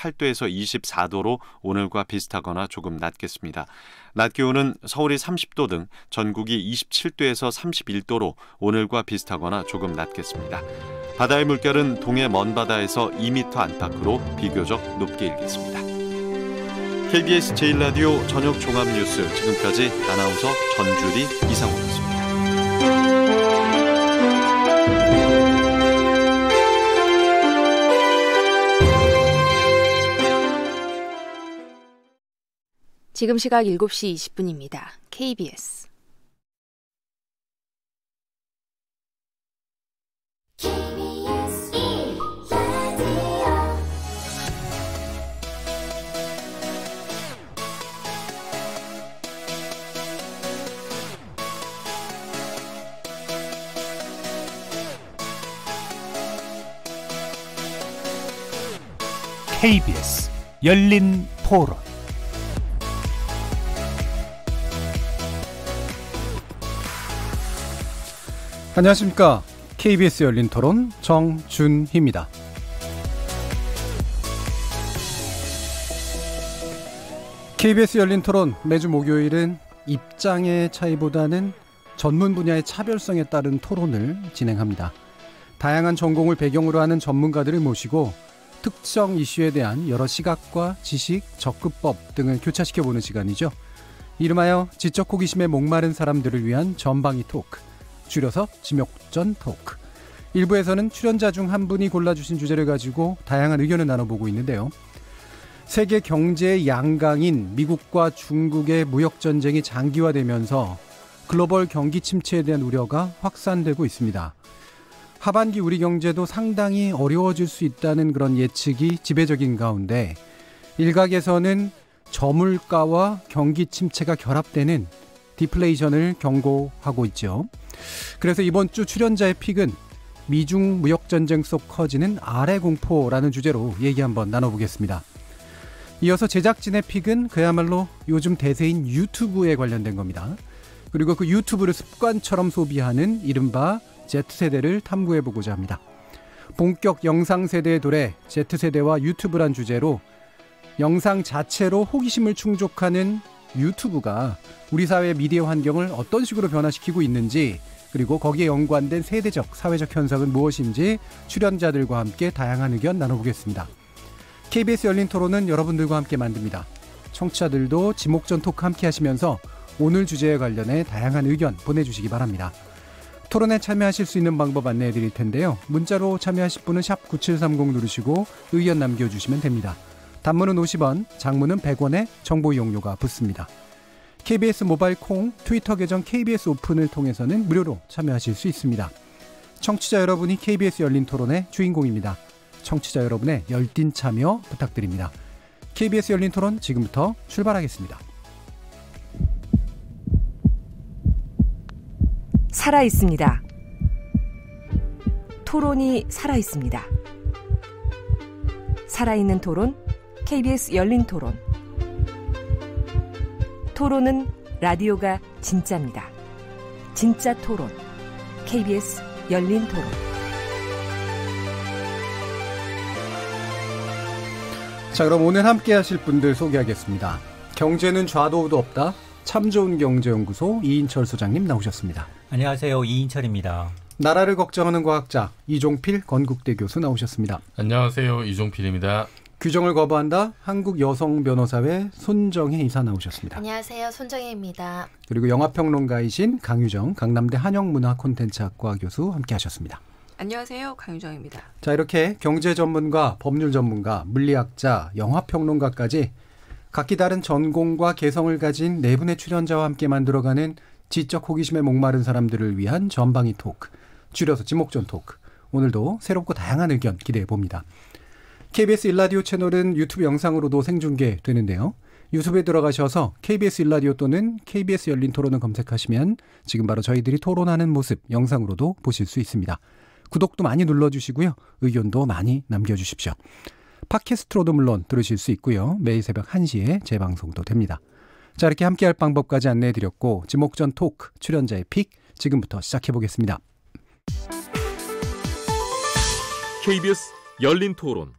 28도에서 24도로 오늘과 비슷하거나 조금 낮겠습니다. 낮 기온은 서울이 30도 등 전국이 27도에서 31도로 오늘과 비슷하거나 조금 낮겠습니다. 바다의 물결은 동해 먼바다에서 2m 안팎으로 비교적 높게 일겠습니다. KBS 제1라디오 저녁 종합뉴스 지금까지 아나운서 전주리 이상호였습니다. 지금 시각 7시 20분입니다. KBS KBS 열린 토론 안녕하십니까. KBS 열린 토론 정준희입니다. KBS 열린 토론 매주 목요일은 입장의 차이보다는 전문 분야의 차별성에 따른 토론을 진행합니다. 다양한 전공을 배경으로 하는 전문가들을 모시고 특정 이슈에 대한 여러 시각과 지식, 접근법 등을 교차시켜보는 시간이죠. 이름하여 지적 호기심에 목마른 사람들을 위한 전방위 토크. 줄여서 지역전 토크. 일부에서는 출연자 중 한 분이 골라주신 주제를 가지고 다양한 의견을 나눠보고 있는데요. 세계 경제의 양강인 미국과 중국의 무역전쟁이 장기화되면서 글로벌 경기 침체에 대한 우려가 확산되고 있습니다. 하반기 우리 경제도 상당히 어려워질 수 있다는 그런 예측이 지배적인 가운데 일각에서는 저물가와 경기 침체가 결합되는 디플레이션을 경고하고 있죠. 그래서 이번 주 출연자의 픽은 미중 무역 전쟁 속 커지는 아래 공포라는 주제로 얘기 한번 나눠보겠습니다. 이어서 제작진의 픽은 그야말로 요즘 대세인 유튜브에 관련된 겁니다. 그리고 그 유튜브를 습관처럼 소비하는 이른바 Z세대를 탐구해보고자 합니다. 본격 영상 세대의 노래 Z세대와 유튜브란 주제로 영상 자체로 호기심을 충족하는 유튜브가 우리 사회의 미디어 환경을 어떤 식으로 변화시키고 있는지 그리고 거기에 연관된 세대적, 사회적 현상은 무엇인지 출연자들과 함께 다양한 의견 나눠보겠습니다. KBS 열린 토론은 여러분들과 함께 만듭니다. 청취자들도 지목전 토크 함께 하시면서 오늘 주제에 관련해 다양한 의견 보내주시기 바랍니다. 토론에 참여하실 수 있는 방법 안내해 드릴 텐데요. 문자로 참여하실 분은 9 7 3 0 누르시고 의견 남겨주시면 됩니다. 단문은 50원, 장문은 100원에 정보 이용료가 붙습니다. KBS 모바일 콩, 트위터 계정 KBS 오픈을 통해서는 무료로 참여하실 수 있습니다. 청취자 여러분이 KBS 열린 토론의 주인공입니다. 청취자 여러분의 열띤 참여 부탁드립니다. KBS 열린 토론 지금부터 출발하겠습니다. 살아 있습니다. 토론이 살아 있습니다. 살아있는 토론, KBS 열린 토론. 토론은 라디오가 진짜입니다. 진짜 토론. KBS 열린 토론. 자, 그럼 오늘 함께 하실 분들 소개하겠습니다. 경제는 좌도 우도 없다. 참 좋은 경제연구소 이인철 소장님 나오셨습니다. 안녕하세요. 이인철입니다. 나라를 걱정하는 과학자 이종필 건국대 교수 나오셨습니다. 안녕하세요. 이종필입니다. 규정을 거부한다 한국 여성 변호사회 손정혜 이사 나오셨습니다. 안녕하세요. 손정혜입니다. 그리고 영화 평론가이신 강유정 강남대 한영문화 콘텐츠학과 교수 함께 하셨습니다. 안녕하세요. 강유정입니다. 자, 이렇게 경제 전문가, 법률 전문가, 물리학자, 영화 평론가까지 각기 다른 전공과 개성을 가진 네 분의 출연자와 함께 만들어가는 지적 호기심에 목마른 사람들을 위한 전방위 토크, 줄여서 지목전 토크. 오늘도 새롭고 다양한 의견 기대해 봅니다. KBS 일라디오 채널은 유튜브 영상으로도 생중계 되는데요. 유튜브에 들어가셔서 KBS 일라디오 또는 KBS 열린 토론을 검색하시면 지금 바로 저희들이 토론하는 모습 영상으로도 보실 수 있습니다. 구독도 많이 눌러주시고요. 의견도 많이 남겨주십시오. 팟캐스트로도 물론 들으실 수 있고요. 매일 새벽 1시에 재방송도 됩니다. 자, 이렇게 함께할 방법까지 안내해드렸고, 지목전 토크, 출연자의 픽, 지금부터 시작해보겠습니다. KBS 열린 토론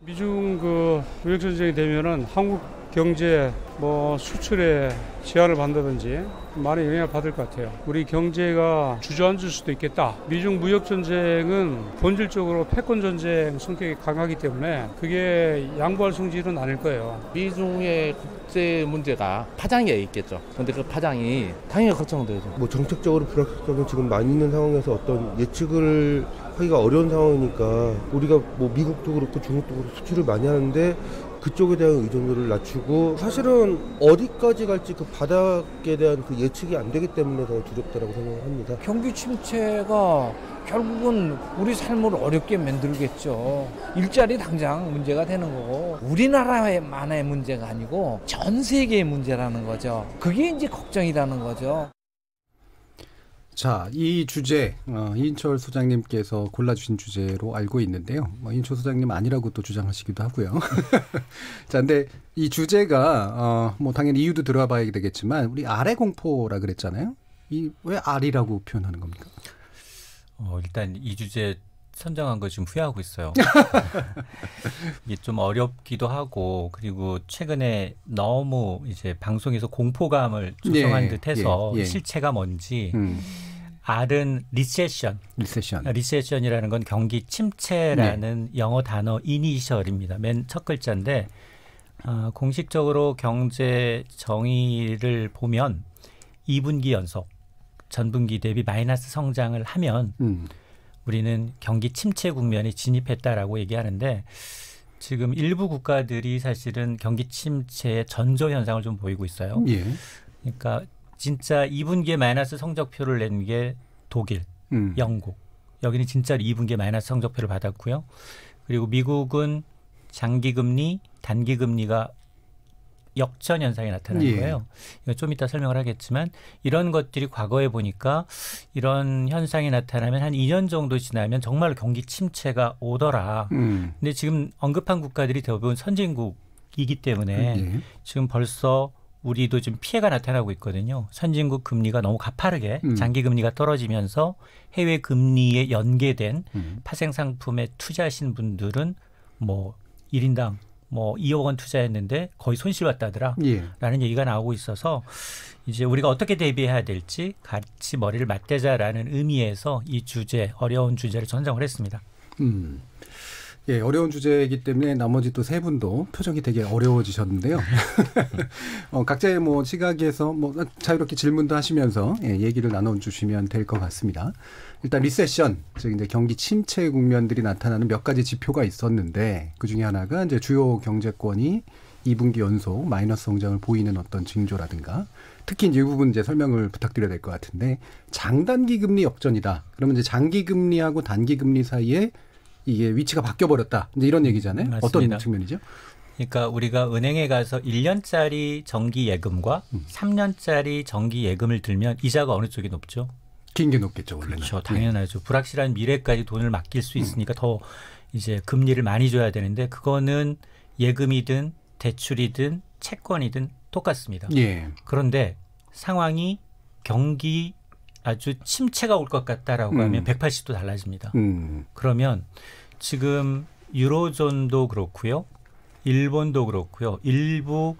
미중 그 무역 전쟁이 되면은 한국 경제 뭐 수출에 제한을 받는다든지 많이 영향을 받을 것 같아요. 우리 경제가 주저앉을 수도 있겠다. 미중 무역 전쟁은 본질적으로 패권 전쟁 성격이 강하기 때문에 그게 양보할 성질은 아닐 거예요. 미중의 국제 문제가 파장에 있겠죠. 근데 그 파장이 당연히 걱정돼요. 뭐 정책적으로 불확실성이 지금 많이 있는 상황에서 어떤 예측을 하기가 어려운 상황이니까 우리가 뭐 미국도 그렇고 중국도 그렇고 수출을 많이 하는데 그쪽에 대한 의존도를 낮추고 사실은 어디까지 갈지 그 바닥에 대한 그 예측이 안 되기 때문에 더 두렵다라고 생각합니다. 경기 침체가 결국은 우리 삶을 어렵게 만들겠죠. 일자리 당장 문제가 되는 거고 우리나라만의 문제가 아니고 전 세계의 문제라는 거죠. 그게 이제 걱정이라는 거죠. 자, 이 주제 어, 인철 소장님께서 골라주신 주제로 알고 있는데요. 뭐, 인철 소장님 아니라고 또 주장하시기도 하고요. 자, 근데 이 주제가 어, 뭐 당연히 이유도 들어봐야 되겠지만 우리 아래 공포라 그랬잖아요. 이왜아리라고 표현하는 겁니까? 어, 일단 이 주제 선정한 걸 지금 후회하고 있어요. 이게 좀 어렵기도 하고 그리고 최근에 너무 이제 방송에서 공포감을 조성한 예, 듯해서 예, 예. 실체가 뭔지. 음. R은 리세션. 리세션. 아, 리세션이라는 건 경기 침체라는 네. 영어 단어 이니셜입니다. 맨 첫 글자인데 어, 공식적으로 경제 정의를 보면 2분기 연속 전분기 대비 마이너스 성장을 하면 음. 우리는 경기 침체 국면에 진입했다라고 얘기하는데 지금 일부 국가들이 사실은 경기 침체의 전조 현상을 좀 보이고 있어요. 예. 그러니까 진짜 2분기에 마이너스 성적표를 낸 게 독일, 음. 영국. 여기는 진짜로 2분기에 마이너스 성적표를 받았고요. 그리고 미국은 장기금리, 단기금리가 역전 현상이 나타난 예. 거예요. 이거 좀 이따 설명을 하겠지만 이런 것들이 과거에 보니까 이런 현상이 나타나면 한 2년 정도 지나면 정말 경기 침체가 오더라. 음. 근데 지금 언급한 국가들이 대부분 선진국이기 때문에 예. 지금 벌써 우리도 지금 피해가 나타나고 있거든요. 선진국 금리가 너무 가파르게 음. 장기 금리가 떨어지면서 해외 금리에 연계된 음. 파생 상품에 투자하신 분들은 뭐 1인당 뭐 2억 원 투자했는데 거의 손실 봤다더라라는 예. 얘기가 나오고 있어서 이제 우리가 어떻게 대비해야 될지 같이 머리를 맞대자라는 의미에서 이 주제 어려운 주제를 전정을 했습니다. 음. 예, 어려운 주제이기 때문에 나머지 또 세 분도 표정이 되게 어려워지셨는데요. 어, 각자의 뭐 시각에서 뭐 자유롭게 질문도 하시면서 예, 얘기를 나눠 주시면 될 것 같습니다. 일단 리세션, 즉 이제 경기 침체 국면들이 나타나는 몇 가지 지표가 있었는데 그 중에 하나가 이제 주요 경제권이 2분기 연속 마이너스 성장을 보이는 어떤 징조라든가 특히 이제 이 부분 이제 설명을 부탁드려야 될 것 같은데 장단기 금리 역전이다. 그러면 이제 장기 금리하고 단기 금리 사이에 이게 위치가 바뀌어 버렸다. 이제 이런 얘기잖아요. 맞습니다. 어떤 측면이죠? 그러니까 우리가 은행에 가서 1년짜리 정기 예금과 음. 3년짜리 정기 예금을 들면 이자가 어느 쪽이 높죠? 긴 게 높겠죠, 원래는. 그렇죠. 네. 당연하죠. 네. 불확실한 미래까지 돈을 맡길 수 음. 있으니까 음. 더 이제 금리를 많이 줘야 되는데 그거는 예금이든 대출이든 채권이든 똑같습니다. 예. 그런데 상황이 경기 아주 침체가 올 것 같다라고 음. 하면 180도 달라집니다. 음. 그러면 지금 유로존도 그렇고요. 일본도 그렇고요. 일부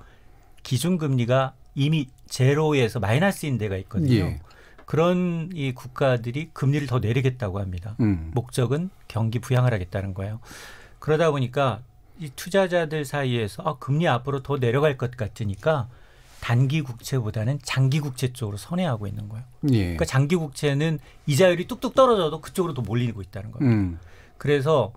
기준금리가 이미 제로에서 마이너스인 데가 있거든요. 예. 그런 이 국가들이 금리를 더 내리겠다고 합니다. 음. 목적은 경기 부양을 하겠다는 거예요. 그러다 보니까 이 투자자들 사이에서 아, 금리 앞으로 더 내려갈 것 같으니까 단기 국채보다는 장기 국채 쪽으로 선회하고 있는 거예요. 예. 그러니까 장기 국채는 이자율이 뚝뚝 떨어져도 그쪽으로 또 몰리고 있다는 거예요. 음. 그래서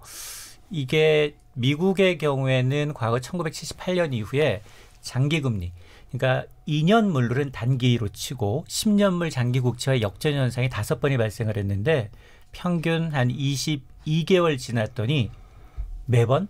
이게 미국의 경우에는 과거 1978년 이후에 장기 금리 그러니까 2년물로는 단기로 치고 10년물 장기 국채와 역전 현상이 다섯 번이 발생을 했는데 평균 한 22개월 지났더니 매번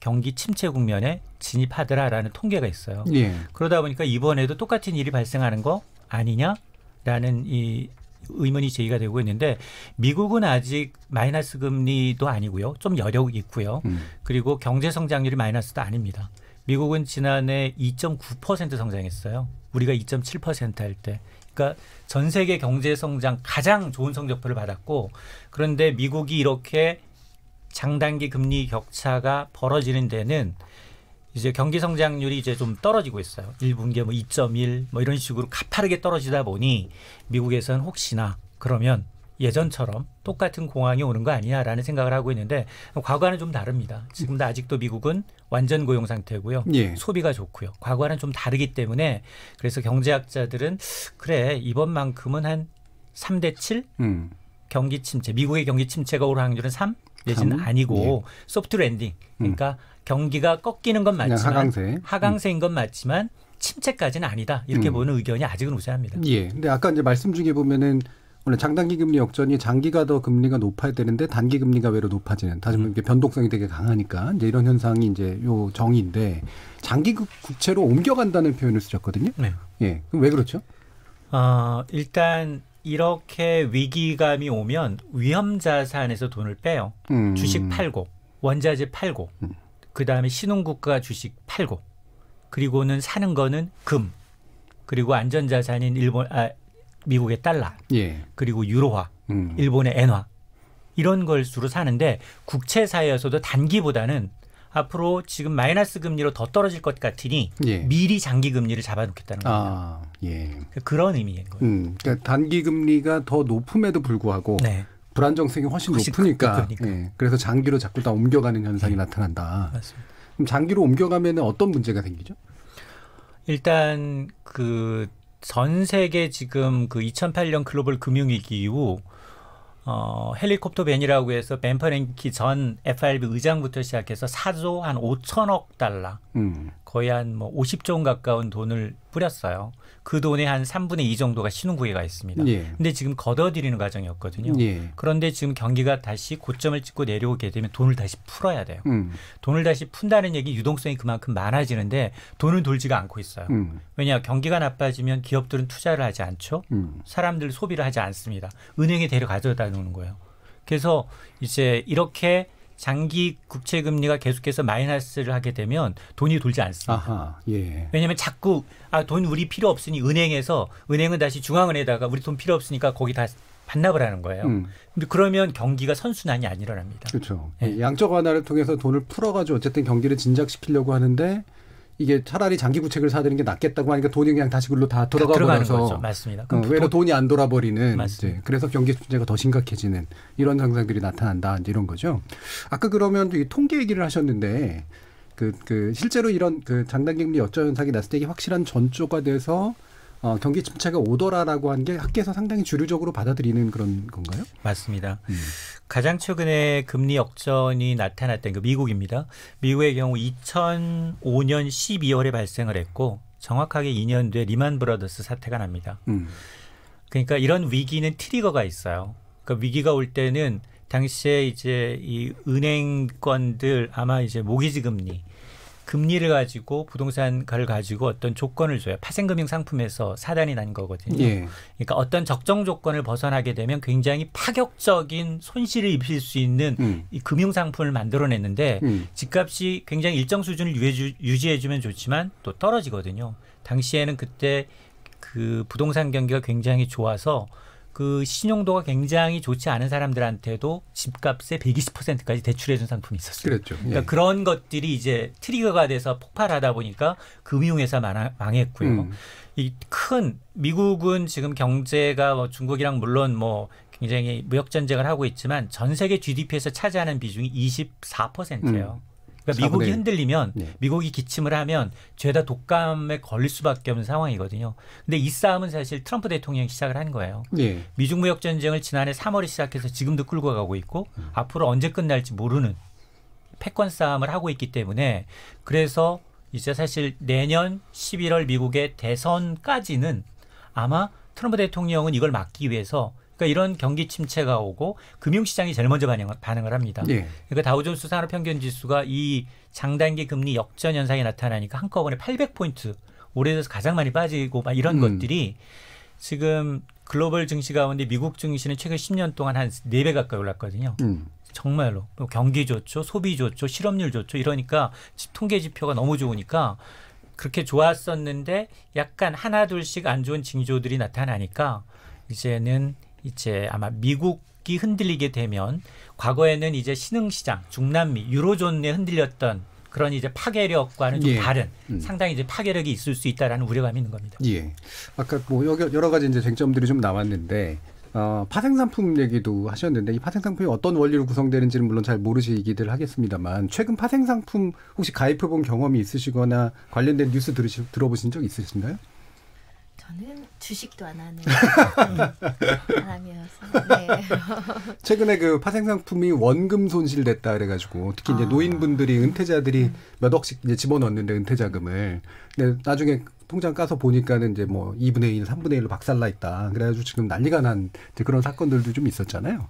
경기 침체 국면에 진입하더라라는 통계가 있어요. 예. 그러다 보니까 이번에도 똑같은 일이 발생하는 거 아니냐라는 이 의문이 제기가 되고 있는데 미국은 아직 마이너스 금리도 아니고요. 좀 여력 있고요. 음. 그리고 경제 성장률이 마이너스도 아닙니다. 미국은 지난해 2.9% 성장했어요. 우리가 2.7%할 때. 그러니까 전 세계 경제 성장 가장 좋은 성적표를 받았고 그런데 미국이 이렇게 장단기 금리 격차가 벌어지는 데는 이제 경기 성장률이 이제 좀 떨어지고 있어요. 1분기 뭐2.1 뭐 이런 식으로 가파르게 떨어지다 보니 미국에서는 혹시나 그러면 예전처럼 똑같은 공황이 오는 거 아니냐라는 생각을 하고 있는데 과거와는 좀 다릅니다. 지금도 아직도 미국은 완전 고용 상태고요. 예. 소비가 좋고요. 과거와는 좀 다르기 때문에 그래서 경제학자들은 그래 이번만큼은 한 3대 7 음. 경기 침체 미국의 경기 침체가 올 확률은 3 내지는 아니고 예. 소프트 랜딩. 음. 그러니까 음. 경기가 꺾이는 건 맞지만 하강세. 음. 하강세인 건 맞지만 침체까지는 아니다. 이렇게 음. 보는 의견이 아직은 우세합니다. 예. 근데 아까 이제 말씀 중에 보면은 오늘 장단기 금리 역전이 장기가 더 금리가 높아야 되는데 단기 금리가 외로 높아지는 다시 말해 음. 변동성이 되게 강하니까 이제 이런 현상이 이제 요 정의인데 장기 국채로 옮겨간다는 표현을 쓰셨거든요. 네. 예. 그럼 왜 그렇죠? 어, 일단 이렇게 위기감이 오면 위험 자산에서 돈을 빼요. 음. 주식 팔고 원자재 팔고 음. 그 다음에 신흥국가 주식 팔고 그리고는 사는 거는 금 그리고 안전자산인 일본 아 미국의 달러 예. 그리고 유로화 음. 일본의 엔화 이런 걸 주로 사는데 국채사에서도 이 단기보다는 앞으로 지금 마이너스 금리로 더 떨어질 것 같으니 예. 미리 장기 금리를 잡아놓겠다는 아, 겁니다. 예. 그 그런 의미인 거예요. 음, 그러니까 단기 금리가 더 높음에도 불구하고 네. 불안정성이 훨씬, 훨씬 높으니까, 높으니까. 예. 그래서 장기로 자꾸 다 옮겨가는 현상이 예. 나타난다. 맞습니다. 그럼 장기로 옮겨가면 어떤 문제가 생기죠? 일단 그 전 세계 지금 그 2008년 글로벌 금융위기 이후 어, 헬리콥터 벤이라고 해서 벤 퍼랭키 전 FRB 의장부터 시작해서 사조 한 5천억 달러, 음. 거의 한 뭐 50조 원 가까운 돈을 뿌렸어요. 그 돈의 한 3분의 2 정도가 신흥국에 가 있습니다. 그런데 예. 지금 걷어들이는 과정이었거든요. 예. 그런데 지금 경기가 다시 고점을 찍고 내려오게 되면 돈을 다시 풀어야 돼요. 음. 돈을 다시 푼다는 얘기 유동성이 그만큼 많아지는데 돈은 돌지가 않고 있어요. 음. 왜냐 경기가 나빠지면 기업들은 투자를 하지 않죠. 음. 사람들 소비를 하지 않습니다. 은행에 데려가져다 놓는 거예요. 그래서 이제 이렇게 장기 국채 금리가 계속해서 마이너스를 하게 되면 돈이 돌지 않습니다. 예. 왜냐하면 자꾸 아 돈 우리 필요 없으니 은행에서 은행은 다시 중앙은행에다가 우리 돈 필요 없으니까 거기 다 반납을 하는 거예요. 음. 근데 그러면 경기가 선순환이 안 일어납니다. 그렇죠. 예. 양적 완화를 통해서 돈을 풀어가지고 어쨌든 경기를 진작시키려고 하는데 이게 차라리 장기 구책을 사야 되는 게 낫겠다고 하니까 돈이 그냥 다시 글로 다 돌아가 버려서 맞습니다. 어, 그 외로 돈이 안 돌아버리는 맞습니다. 그래서 경기 문제가 더 심각해지는 이런 상상들이 나타난다 이제 이런 거죠. 아까 그러면 이 통계 얘기를 하셨는데 그, 그 실제로 이런 그 장단기금리 어쩌 현상이 났을 때이 확실한 전조가 돼서 어, 경기 침체가 오더라라고 한 게 학계에서 상당히 주류적으로 받아들이는 그런 건가요? 맞습니다. 음. 가장 최근에 금리 역전이 나타났던 게 미국입니다. 미국의 경우 2005년 12월에 발생을 했고 정확하게 2년 뒤에 리만 브라더스 사태가 납니다. 음. 그러니까 이런 위기는 트리거가 있어요. 그러니까 위기가 올 때는 당시에 이제 이 은행권들 아마 이제 모기지 금리 금리를 가지고 부동산가를 가지고 어떤 조건을 줘요. 파생금융 상품에서 사단이 난 거거든요. 예. 그러니까 어떤 적정 조건을 벗어나게 되면 굉장히 파격적인 손실을 입힐 수 있는 음. 이 금융 상품을 만들어냈는데 음. 집값이 굉장히 일정 수준을 유지해주면 좋지만 또 떨어지거든요. 당시에는 그때 그 부동산 경기가 굉장히 좋아서 그 신용도가 굉장히 좋지 않은 사람들한테도 집값의 120%까지 대출해준 상품이 있었어요. 그랬죠. 그러니까 예. 그런 것들이 이제 트리거가 돼서 폭발하다 보니까 금융회사 망했고요. 음. 이큰 미국은 지금 경제가 뭐 중국이랑 물론 뭐 굉장히 무역 전쟁을 하고 있지만 전 세계 GDP에서 차지하는 비중이 24%예요. 음. 그러니까 미국이 네. 흔들리면 네. 미국이 기침을 하면 죄다 독감에 걸릴 수밖에 없는 상황이거든요. 근데 이 싸움은 사실 트럼프 대통령이 시작을 한 거예요. 네. 미중 무역 전쟁을 지난해 3월에 시작해서 지금도 끌고 가고 있고 음. 앞으로 언제 끝날지 모르는 패권 싸움을 하고 있기 때문에 그래서 이제 사실 내년 11월 미국의 대선까지는 아마 트럼프 대통령은 이걸 막기 위해서 그러니까 이런 경기 침체가 오고 금융시장이 제일 먼저 반영 반응을 합니다. 예. 그러니까 다우존스 산업평균지수가 이 장단기 금리 역전 현상이 나타나니까 한꺼번에 800포인트 올해에서 가장 많이 빠지고 막 이런 음. 것들이 지금 글로벌 증시 가운데 미국 증시는 최근 10년 동안 한 네 배 가까이 올랐거든요. 음. 정말로 뭐 경기 좋죠, 소비 좋죠, 실업률 좋죠. 이러니까 통계 지표가 너무 좋으니까 그렇게 좋았었는데 약간 하나 둘씩 안 좋은 징조들이 나타나니까 이제는 이제 아마 미국이 흔들리게 되면 과거에는 이제 신흥시장 중남미 유로존에 흔들렸던 그런 이제 파괴력과는 좀 예. 다른 음. 상당히 이제 파괴력이 있을 수 있다라는 우려감이 있는 겁니다. 예. 아까 뭐 여러 기여 가지 이제 쟁점들이 좀 나왔는데 어, 파생상품 얘기도 하셨는데 이 파생상품이 어떤 원리로 구성되는지는 물론 잘 모르시기들 하겠습니다만 최근 파생상품 혹시 가입해본 경험이 있으시거나 관련된 뉴스 들으시, 들어보신 적 있으신가요? 저는 주식도 안 하는 사람이어서. 네. 최근에 그 파생상품이 원금 손실됐다 그래가지고 특히 이제 아. 노인분들이 은퇴자들이 음. 몇 억씩 이제 집어넣는데 은퇴자금을. 근데 나중에 통장 까서 보니까는 이제 뭐 2분의 1, 3분의 1로 박살나 있다. 그래가지고 지금 난리가 난 그런 사건들도 좀 있었잖아요.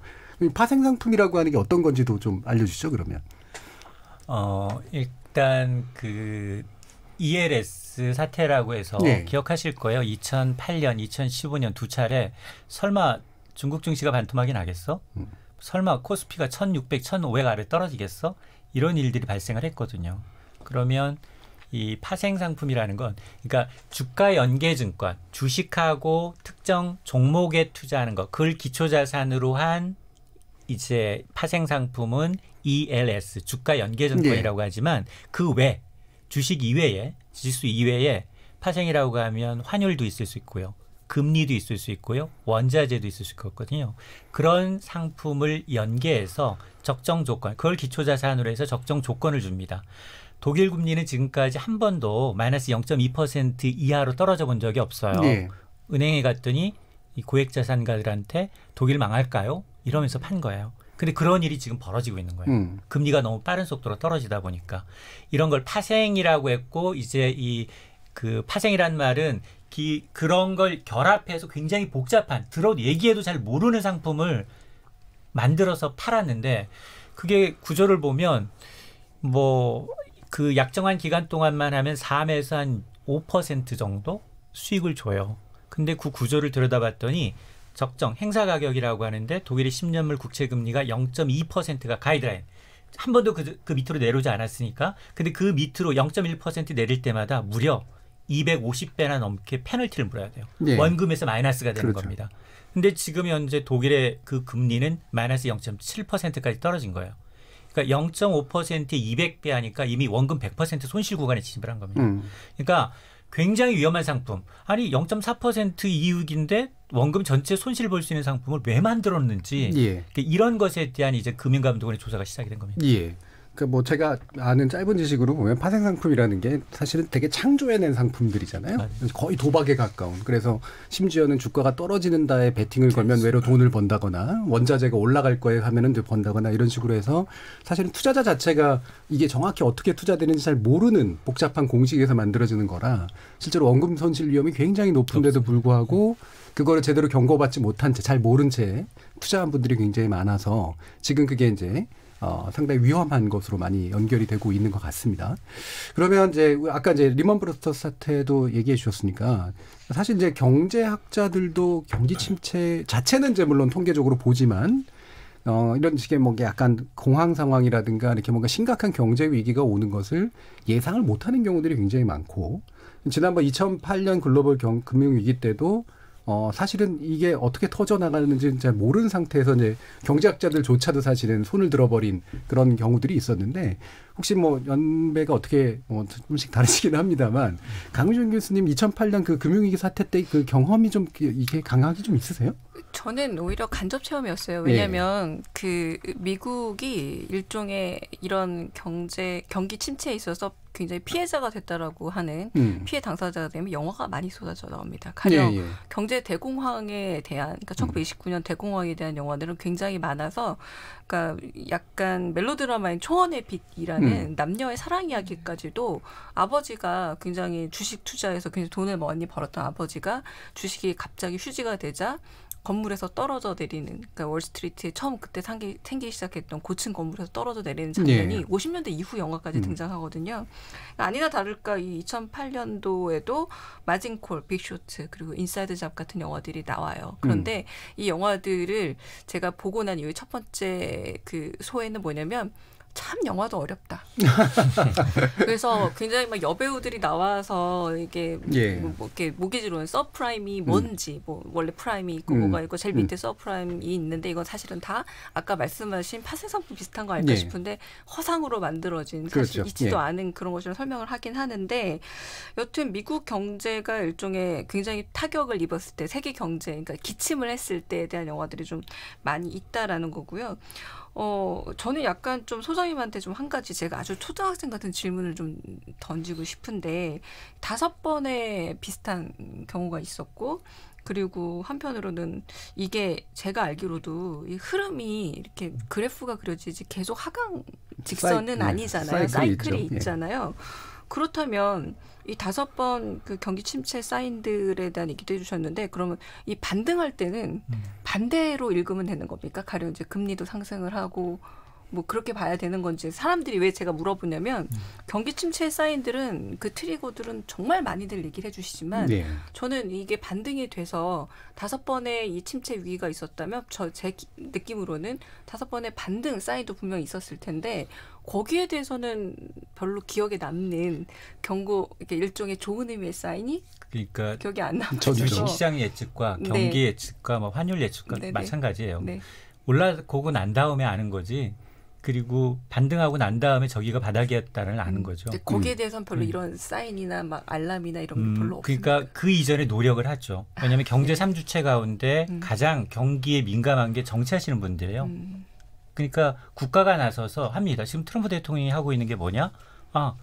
파생상품이라고 하는 게 어떤 건지도 좀 알려주시죠, 그러면. 어, 일단 그 ELS 사태라고 해서 네. 기억하실 거예요. 2008년, 2015년 두 차례 설마 중국 증시가 반토막이 나겠어? 음. 설마 코스피가 1600, 1500 아래 떨어지겠어? 이런 일들이 발생을 했거든요. 그러면 이 파생 상품이라는 건 그러니까 주가 연계 증권, 주식하고 특정 종목에 투자하는 것, 그걸 기초 자산으로 한 이제 파생 상품은 ELS 주가 연계 네. 증권이라고 네. 하지만 그외에 주식 이외에 지수 이외에 파생이라고 하면 환율도 있을 수 있고요. 금리도 있을 수 있고요. 원자재도 있을 수 있거든요. 그런 상품을 연계해서 적정 조건, 그걸 기초자산으로 해서 적정 조건을 줍니다. 독일 금리는 지금까지 한 번도 마이너스 0.2% 이하로 떨어져 본 적이 없어요. 네. 은행에 갔더니 이 고액자산가들한테 독일 망할까요? 이러면서 판 거예요. 근데 그런 일이 지금 벌어지고 있는 거예요. 음. 금리가 너무 빠른 속도로 떨어지다 보니까 이런 걸 파생이라고 했고 이제 이 그 파생이란 말은 기, 그런 걸 결합해서 굉장히 복잡한 들어 얘기해도 잘 모르는 상품을 만들어서 팔았는데 그게 구조를 보면 뭐 그 약정한 기간 동안만 하면 3에서 한 5% 정도 수익을 줘요. 근데 그 구조를 들여다봤더니 적정 행사 가격이라고 하는데 독일의 10년물 국채 금리가 0.2%가 가이드라인. 한 번도 그, 그 밑으로 내려오지 않았으니까. 근데 그 밑으로 0.1% 내릴 때마다 무려 250배나 넘게 페널티를 물어야 돼요. 네. 원금에서 마이너스가 되는 그렇죠. 겁니다. 근데 지금 현재 독일의 그 금리는 마이너스 0.7%까지 떨어진 거예요. 그러니까 0.5%에 200배 하니까 이미 원금 100% 손실 구간에 진입을 한 겁니다. 음. 그러니까 굉장히 위험한 상품. 아니 0.4% 이익인데 원금 전체 손실을 볼 수 있는 상품을 왜 만들었는지 예. 이런 것에 대한 이제 금융감독원의 조사가 시작이 된 겁니다. 예. 그뭐 제가 아는 짧은 지식으로 보면 파생 상품이라는 게 사실은 되게 창조해낸 상품들이잖아요. 거의 도박에 가까운. 그래서 심지어는 주가가 떨어지는다에 베팅을 걸면 그렇죠. 외로 돈을 번다거나 원자재가 올라갈 거에 하면은 번다거나 이런 식으로 해서 사실은 투자자 자체가 이게 정확히 어떻게 투자되는지 잘 모르는 복잡한 공식에서 만들어지는 거라 실제로 원금 손실 위험이 굉장히 높은데도 불구하고 그거를 제대로 경고받지 못한 채 잘 모른 채 투자한 분들이 굉장히 많아서 지금 그게 이제 어, 상당히 위험한 것으로 많이 연결이 되고 있는 것 같습니다. 그러면 이제 아까 이제 리먼 브로스터 사태도 얘기해 주셨으니까 사실 이제 경제학자들도 경기 침체 자체는 이제 물론 통계적으로 보지만 어, 이런 식의 뭐 약간 공황 상황이라든가 이렇게 뭔가 심각한 경제 위기가 오는 것을 예상을 못하는 경우들이 굉장히 많고 지난번 2008년 글로벌 경, 금융위기 때도 어, 사실은 이게 어떻게 터져나가는지잘 모르는 상태에서 이제 경제학자들조차도 사실은 손을 들어버린 그런 경우들이 있었는데 혹시 뭐 연배가 어떻게 뭐 조금씩 다르시긴 합니다만 강유준 교수님 2008년 그 금융위기 사태 때 그 경험이 좀 이게 강하게 좀 있으세요? 저는 오히려 간접 체험이었어요. 왜냐하면 예. 그 미국이 일종의 이런 경제 경기 침체에 있어서 굉장히 피해자가 됐다라고 하는 음. 피해 당사자가 되면 영화가 많이 쏟아져 나옵니다. 가령 예, 예. 경제 대공황에 대한 그러니까 1929년 음. 대공황에 대한 영화들은 굉장히 많아서 그러니까 약간 멜로드라마인 초원의 빛이라는 음. 남녀의 사랑 이야기까지도 아버지가 굉장히 주식 투자해서 굉장히 돈을 많이 벌었던 아버지가 주식이 갑자기 휴지가 되자 건물에서 떨어져 내리는 그러니까 월스트리트에 처음 그때 생기, 생기기 시작했던 고층 건물에서 떨어져 내리는 네. 장면이 예. 50년대 이후 영화까지 음. 등장하거든요. 그러니까 아니나 다를까 이 2008년도에도 마징콜, 빅쇼트 그리고 인사이드 잡 같은 영화들이 나와요. 그런데 음. 이 영화들을 제가 보고 난 이후 첫 번째 그 소회는 뭐냐면 참 영화도 어렵다. 그래서 굉장히 막 여배우들이 나와서 이게 예. 뭐, 뭐 이렇게 모기지로는 서프라임이 음. 뭔지 음. 뭐 원래 프라임이 있고 음. 뭐가 있고 제일 밑에 음. 서프라임이 있는데 이건 사실은 다 아까 말씀하신 파생상품 비슷한 거 아닐까 예. 싶은데 허상으로 만들어진 사실 그렇죠. 있지도 예. 않은 그런 것처럼 설명을 하긴 하는데 여튼 미국 경제가 일종의 굉장히 타격을 입었을 때 세계 경제 그러니까 기침을 했을 때에 대한 영화들이 좀 많이 있다라는 거고요. 어, 저는 약간 좀 소장님한테 좀 한 가지 제가 아주 초등학생 같은 질문을 좀 던지고 싶은데 다섯 번의 비슷한 경우가 있었고 그리고 한편으로는 이게 제가 알기로도 이 흐름이 이렇게 그래프가 그려지지 계속 하강 직선은 사이 네, 아니잖아요. 사이클이, 사이클이 예. 있잖아요. 예. 그렇다면 이 다섯 번 그 경기 침체 사인들에 대한 얘기도 해주셨는데 그러면 이 반등할 때는 음. 반대로 읽으면 되는 겁니까? 가령 이제 금리도 상승을 하고 뭐 그렇게 봐야 되는 건지 사람들이 왜 제가 물어보냐면 음. 경기 침체 사인들은 그 트리거들은 정말 많이들 얘기를 해주시지만 네. 저는 이게 반등이 돼서 다섯 번의 이 침체 위기가 있었다면 저 제 느낌으로는 다섯 번의 반등 사인도 분명히 있었을 텐데 거기에 대해서는 별로 기억에 남는 경고 이렇게 일종의 좋은 의미의 사인이 그러니까 기억이 안 남아서 저 시장 예측과 네. 경기 네. 예측과 뭐 환율 예측과 네네. 네. 마찬가지예요. 네. 올라고고 난 다음에 아는 거지. 그리고 반등하고 난 다음에 저기가 바닥이었다는 아는 거죠. 거기에 음. 대해서는 별로 음. 이런 사인이나 막 알람이나 이런 게 음, 별로 없어요. 그러니까 그 이전에 노력을 하죠. 왜냐하면 아, 경제 네. 삼주체 가운데 음. 가장 경기에 민감한 게 정치하시는 분들이에요. 음. 그러니까 국가가 나서서 합니다. 지금 트럼프 대통령이 하고 있는 게 뭐냐? 아,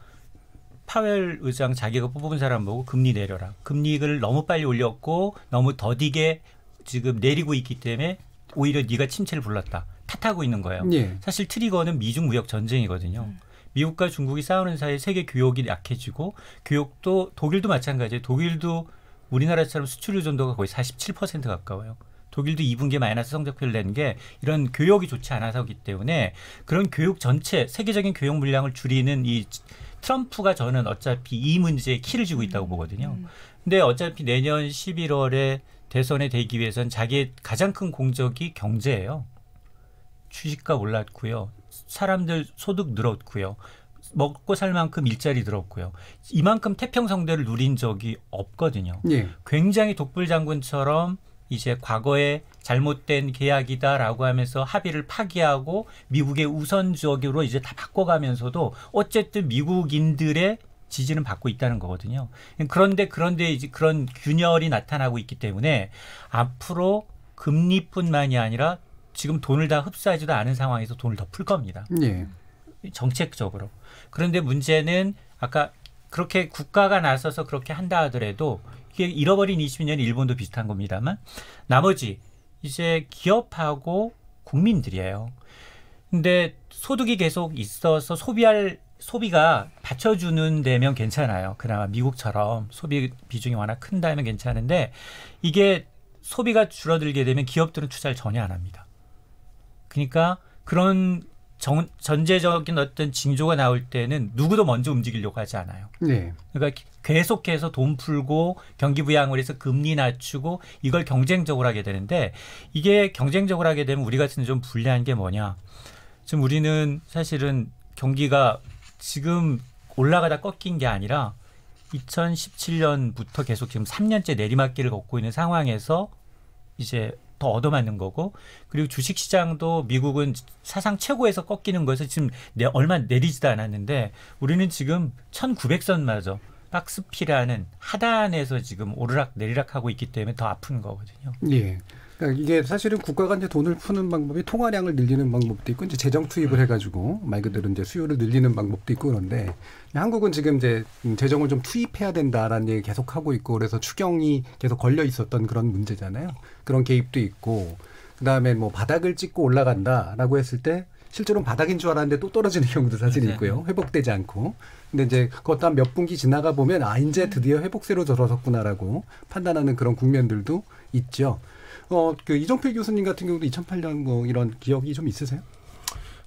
파웰 의장 자기가 뽑은 사람 보고 금리 내려라. 금리를 너무 빨리 올렸고 너무 더디게 지금 내리고 있기 때문에 오히려 네가 침체를 불렀다. 탓하고 있는 거예요. 예. 사실 트리거는 미중 무역 전쟁이거든요. 음. 미국과 중국이 싸우는 사이에 세계 교역이 약해지고 교역도 독일도 마찬가지예요. 독일도 우리나라처럼 수출 의존도가 거의 47% 가까워요. 독일도 2분기 마이너스 성적표를 낸 게 이런 교역이 좋지 않아서기 때문에 그런 교역 전체 세계적인 교역 물량을 줄이는 이 트럼프가 저는 어차피 이문제에 키를 쥐고 있다고 음. 보거든요. 음. 근데 어차피 내년 11월에 대선에 되기 위해선 자기의 가장 큰 공적이 경제예요. 주식값 올랐고요. 사람들 소득 늘었고요. 먹고 살 만큼 일자리 늘었고요 이만큼 태평성대를 누린 적이 없거든요. 예. 굉장히 독불 장군처럼 이제 과거에 잘못된 계약이다라고 하면서 합의를 파기하고 미국의 우선적으로 이제 다 바꿔가면서도 어쨌든 미국인들의 지지는 받고 있다는 거거든요. 그런데 그런데 이제 그런 균열이 나타나고 있기 때문에 앞으로 금리뿐만이 아니라 지금 돈을 다 흡수하지도 않은 상황에서 돈을 더 풀 겁니다. 예. 정책적으로. 그런데 문제는 아까 그렇게 국가가 나서서 그렇게 한다 하더라도 이게 잃어버린 20년 일본도 비슷한 겁니다만 나머지 이제 기업하고 국민들이에요. 근데 소득이 계속 있어서 소비할 소비가 받쳐주는 데면 괜찮아요. 그나마 미국처럼 소비 비중이 워낙 큰다면 괜찮은데 이게 소비가 줄어들게 되면 기업들은 투자를 전혀 안 합니다. 그러니까 그런 정, 전제적인 어떤 징조가 나올 때는 누구도 먼저 움직이려고 하지 않아요. 네. 그러니까 계속해서 돈 풀고 경기 부양을 해서 금리 낮추고 이걸 경쟁적으로 하게 되는데 이게 경쟁적으로 하게 되면 우리 같은 좀 불리한 게 뭐냐? 지금 우리는 사실은 경기가 지금 올라가다 꺾인 게 아니라 2017년부터 계속 지금 3년째 내리막길을 걷고 있는 상황에서 이제 더 얻어맞는 거고 그리고 주식 시장도 미국은 사상 최고에서 꺾이는 거에서 지금 내, 얼마 내리지도 않았는데 우리는 지금 1900선마저 박스피라는 하단에서 지금 오르락 내리락 하고 있기 때문에 더 아픈 거거든요. 예. 그러니까 이게 사실은 국가가 이제 돈을 푸는 방법이 통화량을 늘리는 방법도 있고 이제 재정 투입을 해가지고 말 그대로 이제 수요를 늘리는 방법도 있고 그런데 한국은 지금 이제 음, 재정을 좀 투입해야 된다라는 얘기 계속 하고 있고 그래서 추경이 계속 걸려 있었던 그런 문제잖아요. 그런 개입도 있고 그다음에 뭐 바닥을 찍고 올라간다라고 했을 때 실제로는 바닥인 줄 알았는데 또 떨어지는 경우도 사실 있고요. 회복되지 않고. 근데 이제 그것도 한 몇 분기 지나가 보면 아 이제 드디어 회복세로 들어섰구나라고 판단하는 그런 국면들도 있죠. 어, 그 이정필 교수님 같은 경우도 2008년 뭐 이런 기억이 좀 있으세요?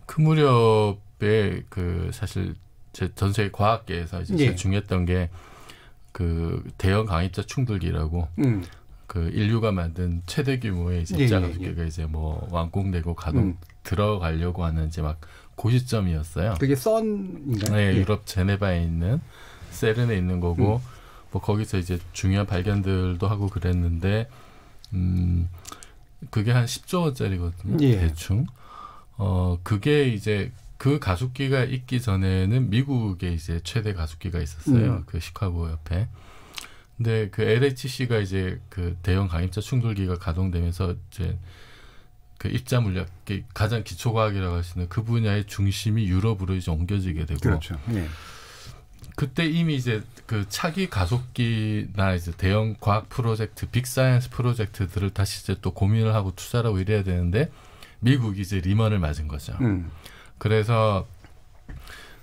그 무렵에 그 사실 제 전세 과학계에서 이제 예. 중요했던 게 그 대형 강입자 충돌기라고 음. 그 인류가 만든 최대 규모의 입자가 예, 예, 예, 이제 뭐 완공되고 가동 음. 들어가려고 하는 이제 막 고시점이었어요. 그게 썬인가요? 네, 예. 유럽 제네바에 있는 세른에 있는 거고 음. 뭐 거기서 이제 중요한 발견들도 하고 그랬는데 음, 그게 한 10조 원짜리거든요. 예. 대충. 어, 그게 이제 그 가습기가 있기 전에는 미국에 이제 최대 가습기가 있었어요. 음. 그 시카고 옆에. 근데 그 LHC가 이제 그 대형 강입자 충돌기가 가동되면서 이제 그 입자 물리학 그 가장 기초 과학이라고 할 수 있는 그 분야의 중심이 유럽으로 이제 옮겨지게 되고 그렇죠. 예. 그때 이미 이제 그 차기 가속기나 이제 대형 과학 프로젝트, 빅사이언스 프로젝트들을 다시 이제 또 고민을 하고 투자라고 이래야 되는데 미국이 이제 리먼을 맞은 거죠. 음. 그래서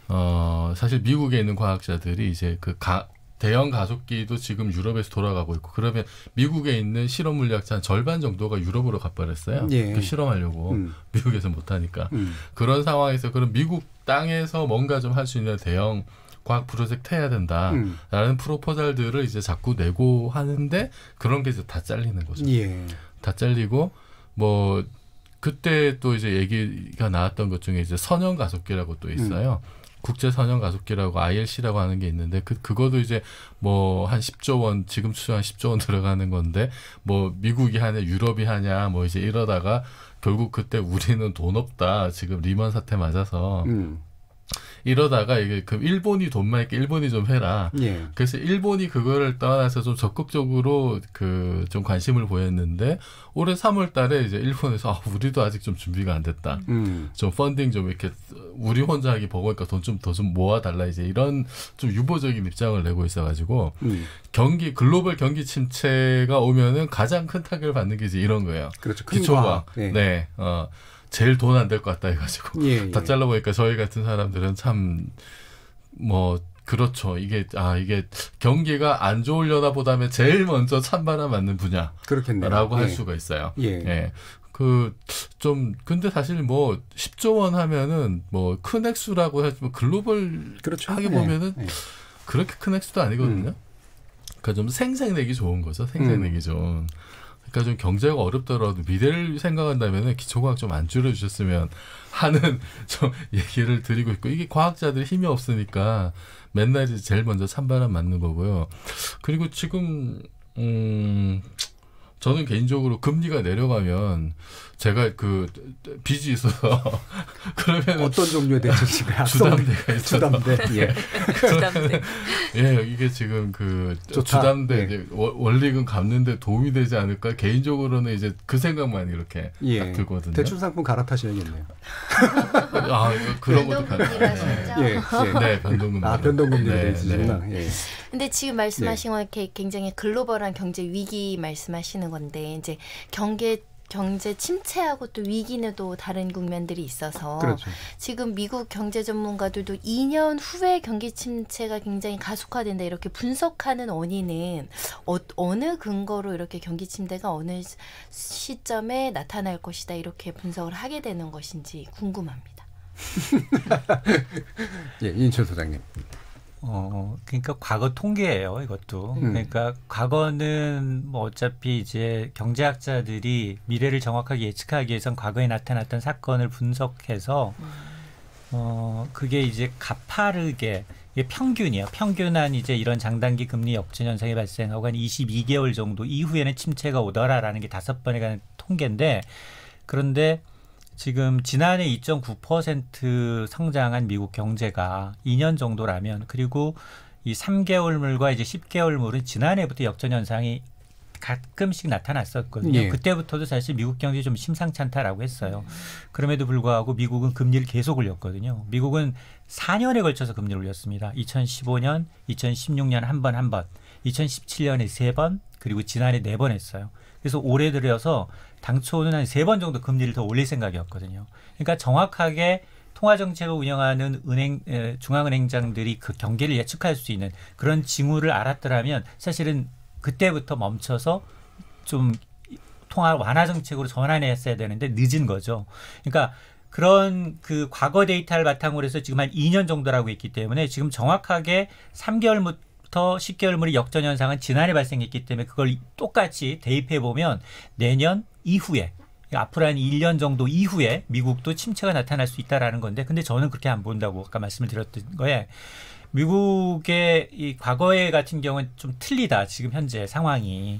어 사실 미국에 있는 과학자들이 이제 그 가, 대형 가속기도 지금 유럽에서 돌아가고 있고 그러면 미국에 있는 실험 물리학자 한 절반 정도가 유럽으로 가버렸어요. 예. 그 실험하려고 음. 미국에서 못하니까 음. 그런 상황에서 그럼 미국 땅에서 뭔가 좀 할 수 있는 대형 과학 프로젝트 해야 된다라는 음. 프로포절들을 이제 자꾸 내고 하는데 그런 게 이제 다 잘리는 거죠. 예. 다 잘리고 뭐 그때 또 이제 얘기가 나왔던 것 중에 이제 선형 가속기라고 또 있어요. 음. 국제 선형 가속기라고 ILC라고 하는 게 있는데 그그것도 이제 뭐 한 10조 원 지금 추정한 10조 원 들어가는 건데 뭐 미국이 하냐 유럽이 하냐 뭐 이제 이러다가 결국 그때 우리는 돈 없다 지금 리먼 사태 맞아서 음. 이러다가 이게 그 일본이 돈 많이 일본이 좀 해라. 예. 그래서 일본이 그거를 떠나서 좀 적극적으로 그 좀 관심을 보였는데 올해 3월달에 이제 일본에서 아, 우리도 아직 좀 준비가 안 됐다. 음. 좀 펀딩 좀 이렇게 우리 혼자 하기 버거니까 돈 좀 더 좀 모아달라 이제 이런 좀 유보적인 입장을 내고 있어가지고 음. 경기 글로벌 경기 침체가 오면은 가장 큰 타격을 받는 게 이제 이런 거예요. 그렇죠. 기초과 네. 네. 어. 제일 돈 안 될 것 같다 해가지고 예, 예. 다 잘라보니까 저희 같은 사람들은 참 뭐 그렇죠. 이게 아 이게 경기가 안좋으려나 보다면 제일 먼저 찬바람 맞는 분야 그렇겠네요.라고 할 예. 수가 있어요. 예. 예. 그 좀 근데 사실 뭐 10조 원 하면은 뭐 큰 액수라고 하지만 뭐 글로벌 그렇죠. 하게 예. 보면은 예. 그렇게 큰 액수도 아니거든요. 음. 그러니까 좀 생색내기 좋은 거죠. 생색내기 음. 좋은. 그러니까 좀 경제가 어렵더라도 미래를 생각한다면 기초과학 좀 안 줄여주셨으면 하는 좀 얘기를 드리고 있고 이게 과학자들 힘이 없으니까 맨날 제일 먼저 찬바람 맞는 거고요. 그리고 지금 음 저는 개인적으로 금리가 내려가면 제가 그 빚이 있어서 그러면 어떤 종류의 대출인가 주담대가 있어 주담대 예 그 주담대 예 이게 지금 그 좋다. 주담대 예. 원리금 갚는데 도움이 되지 않을까 개인적으로는 이제 그 생각만 이렇게 예. 딱 들거든요 대출 상품 갈아타셔야겠네요 아 그런 것도 가능하 예. 네변동금아 예. 변동금리 네, 되시구나 아, 네. 네. 예. 네. 근데 지금 말씀하신 예. 건 네. 굉장히 글로벌한 경제 위기 말씀하시는 건데 이제 경계 경제 침체하고 또 위기는 또 다른 국면들이 있어서 그렇죠. 지금 미국 경제 전문가들도 2년 후에 경기 침체가 굉장히 가속화된다 이렇게 분석하는 원인은 어, 느 근거로 이렇게 경기 침대가 어느 시점에 나타날 것이다 이렇게 분석을 하게 되는 것인지 궁금합니다. 예, 인천 소장님. 어, 어, 그러니까 과거 통계예요, 이것도. 음. 그러니까 과거는 뭐 어차피 이제 경제학자들이 미래를 정확하게 예측하기 위해선 과거에 나타났던 사건을 분석해서 어, 그게 이제 가파르게 이게 평균이에요. 평균한 이제 이런 장단기 금리 역전 현상이 발생하고 한 22개월 정도 이후에는 침체가 오더라라는 게 다섯 번에 가는 통계인데 그런데 지금 지난해 2.9% 성장한 미국 경제가 2년 정도라면 그리고 이 3개월물과 이제 10개월물은 지난해부터 역전 현상이 가끔씩 나타났었거든요. 예. 그때부터도 사실 미국 경제 좀 심상찮다라고 했어요. 그럼에도 불구하고 미국은 금리를 계속 올렸거든요. 미국은 4년에 걸쳐서 금리를 올렸습니다. 2015년, 2016년 한 번 한 번, 2017년에 세 번, 그리고 지난해 네 번 했어요. 그래서 올해 들어서 당초는 한 세 번 정도 금리를 더 올릴 생각이었거든요. 그러니까 정확하게 통화 정책을 운영하는 은행 중앙은행장들이 그 경계를 예측할 수 있는 그런 징후를 알았더라면 사실은 그때부터 멈춰서 좀 통화 완화 정책으로 전환했어야 되는데 늦은 거죠. 그러니까 그런 그 과거 데이터를 바탕으로 해서 지금 한 2년 정도라고 했기 때문에 지금 정확하게 3개월부터 10개월 물의 역전 현상은 지난해 발생했기 때문에 그걸 똑같이 대입해 보면 내년 이후에 앞으로 한 1년 정도 이후에 미국도 침체가 나타날 수 있다라는 건데 근데 저는 그렇게 안 본다고 아까 말씀을 드렸던 거에 미국의 이 과거에 같은 경우는 좀 틀리다 지금 현재 상황이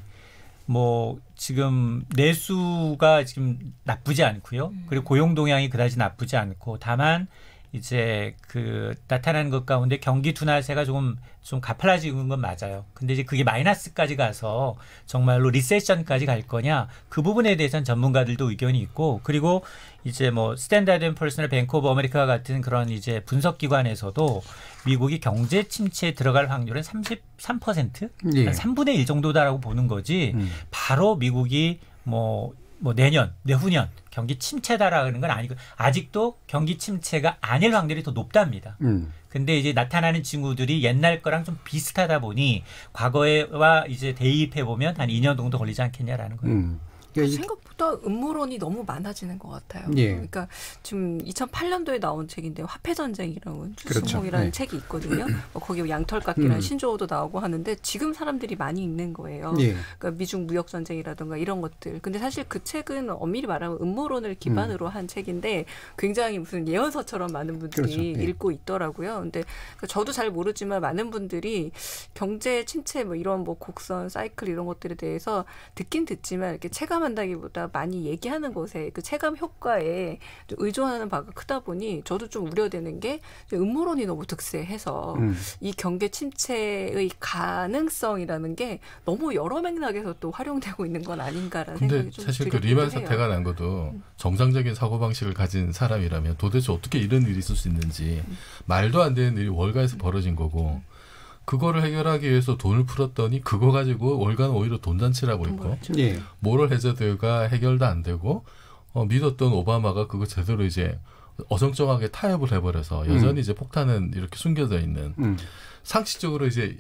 뭐 지금 내수가 지금 나쁘지 않고요 그리고 고용 동향이 그다지 나쁘지 않고 다만 이제 그 나타나는 것 가운데 경기 둔화세가 조금 좀 가팔라지는 고있건 맞아요. 근데 이제 그게 마이너스까지 가서 정말로 리세션까지 갈 거냐 그 부분에 대해서는 전문가들도 의견이 있고 그리고 이제 뭐 스탠다드 앤 퍼스널 뱅크 오브 아메리카 같은 그런 이제 분석 기관에서도 미국이 경제 침체에 들어갈 확률은 33% 예. 한 3분의 1 정도다라고 보는 거지 음. 바로 미국이 뭐뭐 뭐 내년, 내후년 경기 침체다라는 건 아니고 아직도 경기 침체가 아닐 확률이 더 높답니다. 음. 근데 이제 나타나는 친구들이 옛날 거랑 좀 비슷하다 보니 과거에와 이제 대입해 보면 한 2년 정도 걸리지 않겠냐라는 거예요. 음. 아, 생각보다 음모론이 너무 많아지는 것 같아요. 예. 그러니까 지금 2008년도에 나온 책인데 화폐 전쟁이라는 주승목이라는 그렇죠. 네. 책이 있거든요. 뭐 거기 양털깎이라는 음. 신조어도 나오고 하는데 지금 사람들이 많이 읽는 거예요. 예. 그러니까 미중 무역 전쟁이라든가 이런 것들. 근데 사실 그 책은 엄밀히 말하면 음모론을 기반으로 음. 한 책인데 굉장히 무슨 예언서처럼 많은 분들이 그렇죠. 예. 읽고 있더라고요. 근데 그러니까 저도 잘 모르지만 많은 분들이 경제 침체 뭐 이런 뭐 곡선 사이클 이런 것들에 대해서 듣긴 듣지만 이렇게 체감을 체감한다기보다 많이 얘기하는 것에 그 체감 효과에 의존하는 바가 크다 보니 저도 좀 우려되는 게 음모론이 너무 득세해서 음. 이 경계 침체의 가능성이라는 게 너무 여러 맥락에서 또 활용되고 있는 건 아닌가라는 생각이 좀 사실 그 리만 사태가 난 것도 정상적인 사고 방식을 가진 사람이라면 도대체 어떻게 이런 일이 있을 수 있는지 말도 안 되는 일이 월가에서 벌어진 거고. 그거를 해결하기 위해서 돈을 풀었더니 그거 가지고 월간 오히려 돈 잔치라고 있고 예. 모럴 해저드가 해결도 안 되고 어, 믿었던 오바마가 그거 제대로 이제 어정쩡하게 타협을 해버려서 음. 여전히 음. 이제 폭탄은 이렇게 숨겨져 있는 음. 상식적으로 이제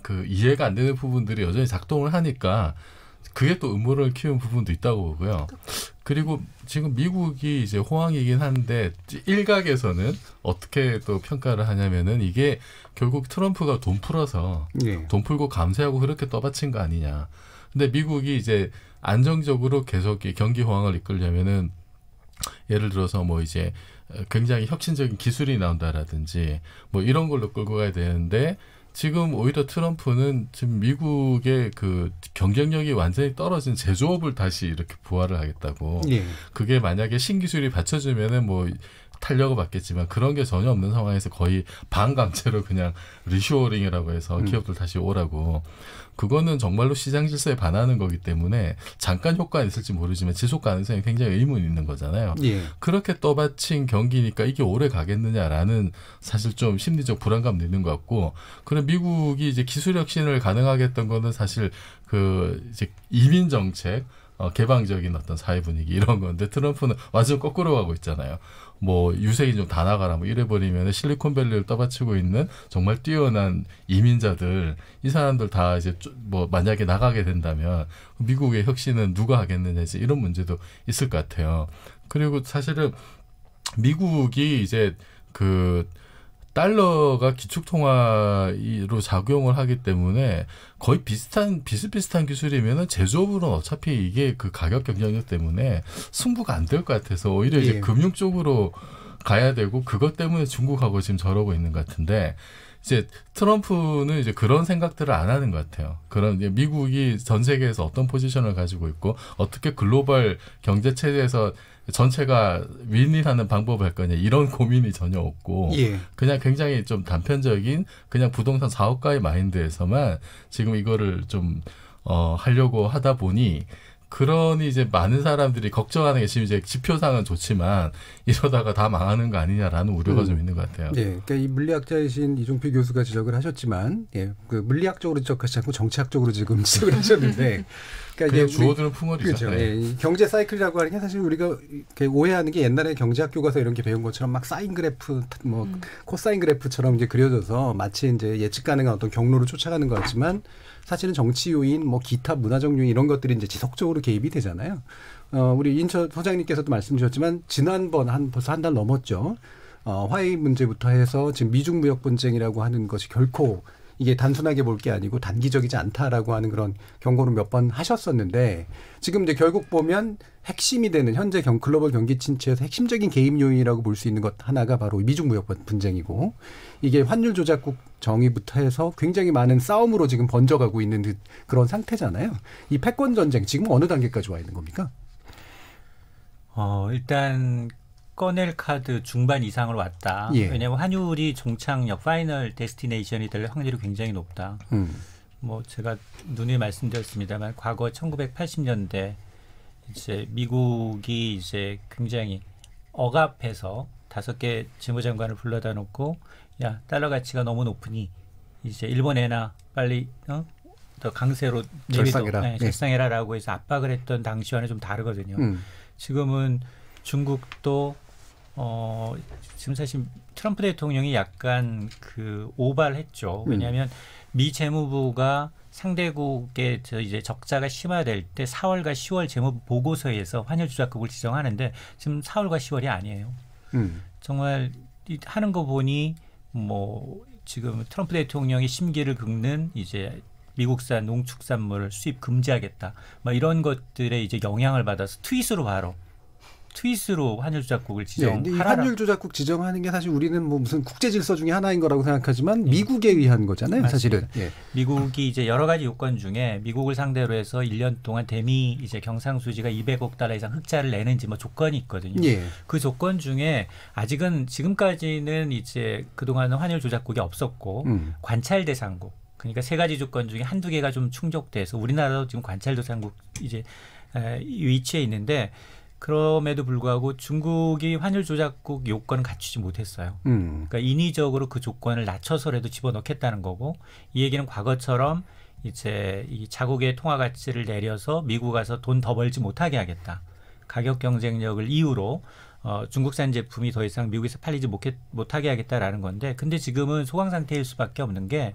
그 이해가 안 되는 부분들이 여전히 작동을 하니까 그게 또 음모론을 키운 부분도 있다고 보고요. 그리고 지금 미국이 이제 호황이긴 한데 일각에서는 어떻게 또 평가를 하냐면은 이게 결국 트럼프가 돈 풀어서 네. 돈 풀고 감세하고 그렇게 떠받친 거 아니냐. 근데 미국이 이제 안정적으로 계속 경기 호황을 이끌려면은 예를 들어서 뭐 이제 굉장히 혁신적인 기술이 나온다라든지 뭐 이런 걸로 끌고 가야 되는데 지금 오히려 트럼프는 지금 미국의 그 경쟁력이 완전히 떨어진 제조업을 다시 이렇게 부활을 하겠다고. 예. 그게 만약에 신기술이 받쳐주면은 뭐 탄력을 받겠지만 그런 게 전혀 없는 상황에서 거의 반감체로 그냥 리쇼어링이라고 해서 음. 기업들 다시 오라고 그거는 정말로 시장 질서에 반하는 거기 때문에 잠깐 효과가 있을지 모르지만 지속 가능성이 굉장히 의문이 있는 거잖아요. 예. 그렇게 떠받친 경기니까 이게 오래 가겠느냐라는 사실 좀 심리적 불안감 내는 것 같고 그럼 미국이 이제 기술 혁신을 가능하게 했던 거는 사실 그 이제 이민 정책 어, 개방적인 어떤 사회 분위기 이런 건데 트럼프는 완전 거꾸로 가고 있잖아요. 뭐유색이좀다 나가라 뭐 이래버리면 실리콘밸리를 떠받치고 있는 정말 뛰어난 이민자들 이 사람들 다 이제 뭐 만약에 나가게 된다면 미국의 혁신은 누가 하겠느냐 이제 이런 문제도 있을 것 같아요. 그리고 사실은 미국이 이제 그 달러가 기축통화로 작용을 하기 때문에 거의 비슷한 비슷비슷한 기술이면은 제조업으로는 어차피 이게 그 가격 경쟁력 때문에 승부가 안 될 것 같아서 오히려 이제 예. 금융 쪽으로 가야 되고 그것 때문에 중국하고 지금 저러고 있는 것 같은데 이제 트럼프는 이제 그런 생각들을 안 하는 것 같아요. 그런 미국이 전 세계에서 어떤 포지션을 가지고 있고 어떻게 글로벌 경제 체제에서 전체가 윈윈하는 방법을 할 거냐 이런 고민이 전혀 없고 예. 그냥 굉장히 좀 단편적인 그냥 부동산 사업가의 마인드에서만 지금 이거를 좀 어, 하려고 하다 보니 그러니 이제 많은 사람들이 걱정하는 게 지금 이제 지표상은 좋지만 이러다가 다 망하는 거 아니냐라는 우려가 음. 좀 있는 것 같아요. 네, 그러니까 이 물리학자이신 이종필 교수가 지적을 하셨지만, 예, 그 물리학적으로 지적하지 않고 정치학적으로 지금 지적을 하셨는데 그러니까 이제 주어드는 풍어리죠. 그렇죠. 네. 예, 경제 사이클이라고 하는 게 사실 우리가 오해하는 게 옛날에 경제학 교과서 이런 게 배운 것처럼 막 사인 그래프, 뭐 음. 코사인 그래프처럼 이제 그려져서 마치 이제 예측 가능한 어떤 경로를 쫓아가는 것 같지만 사실은 정치 요인, 뭐 기타 문화적 요인 이런 것들이 이제 지속적으로 개입이 되잖아요. 어, 우리 인천 소장님께서도 말씀 주셨지만 지난번 한 벌써 한 달 넘었죠. 어, 화해 문제부터 해서 지금 미중 무역 분쟁이라고 하는 것이 결코 이게 단순하게 볼 게 아니고 단기적이지 않다라고 하는 그런 경고를 몇 번 하셨었는데 지금 이제 결국 보면 핵심이 되는 현재 경, 글로벌 경기 침체에서 핵심적인 개입 요인이라고 볼 수 있는 것 하나가 바로 미중 무역 분쟁이고 이게 환율 조작국 정의부터 해서 굉장히 많은 싸움으로 지금 번져가고 있는 그런 상태잖아요. 이 패권 전쟁 지금 어느 단계까지 와 있는 겁니까? 어, 일단 꺼낼 카드 중반 이상으로 왔다. 예. 왜냐하면 환율이 종착역 파이널 데스티네이션이 될 확률이 굉장히 높다. 음. 뭐 제가 눈에 말씀드렸습니다만 과거 1980년대 이제 미국이 이제 굉장히 억압해서 다섯 개 재무장관을 불러다 놓고 야 달러 가치가 너무 높으니 이제 일본에나 빨리 어? 더 강세로 절상해라, 네, 예. 절상해라라고 해서 압박을 했던 당시와는 좀 다르거든요. 음. 지금은 중국도 어, 지금 사실 트럼프 대통령이 약간 그 오발했죠. 음. 왜냐하면 음. 미 재무부가 상대국의 저 이제 적자가 심화될 때 4월과 10월 재무부 보고서에서 환율 조작국을 지정하는데 지금 4월과 10월이 아니에요. 음. 정말 하는 거 보니 뭐 지금 트럼프 대통령이 심기를 긁는 이제 미국산 농축산물 을 수입 금지하겠다. 막 이런 것들에 이제 영향을 받아서 트윗으로 바로 트윗으로 환율 조작국을 예, 지정 네, 환율 조작국 지정하는 게 사실 우리는 뭐 무슨 국제 질서 중의 하나인 거라고 생각하지만 음. 미국에 의한 거잖아요, 맞습니다. 사실은. 예. 예. 미국이 이제 여러 가지 요건 중에 미국을 상대로 해서 1년 동안 대미 이제 경상수지가 200억 달러 이상 흑자를 내는지 뭐 조건이 있거든요. 예. 그 조건 중에 아직은 지금까지는 이제 그동안은 환율 조작국이 없었고 음. 관찰 대상국 그러니까 세 가지 조건 중에 한두 개가 좀 충족돼서 우리나라도 지금 관찰 대상국 이제 위치에 있는데 그럼에도 불구하고 중국이 환율 조작국 요건을 갖추지 못했어요. 음. 그러니까 인위적으로 그 조건을 낮춰서라도 집어넣겠다는 거고 이 얘기는 과거처럼 이제 이 자국의 통화 가치를 내려서 미국 가서 돈 더 벌지 못하게 하겠다. 가격 경쟁력을 이유로 어, 중국산 제품이 더 이상 미국에서 팔리지 못해, 못하게 하겠다라는 건데 근데 지금은 소강 상태일 수밖에 없는 게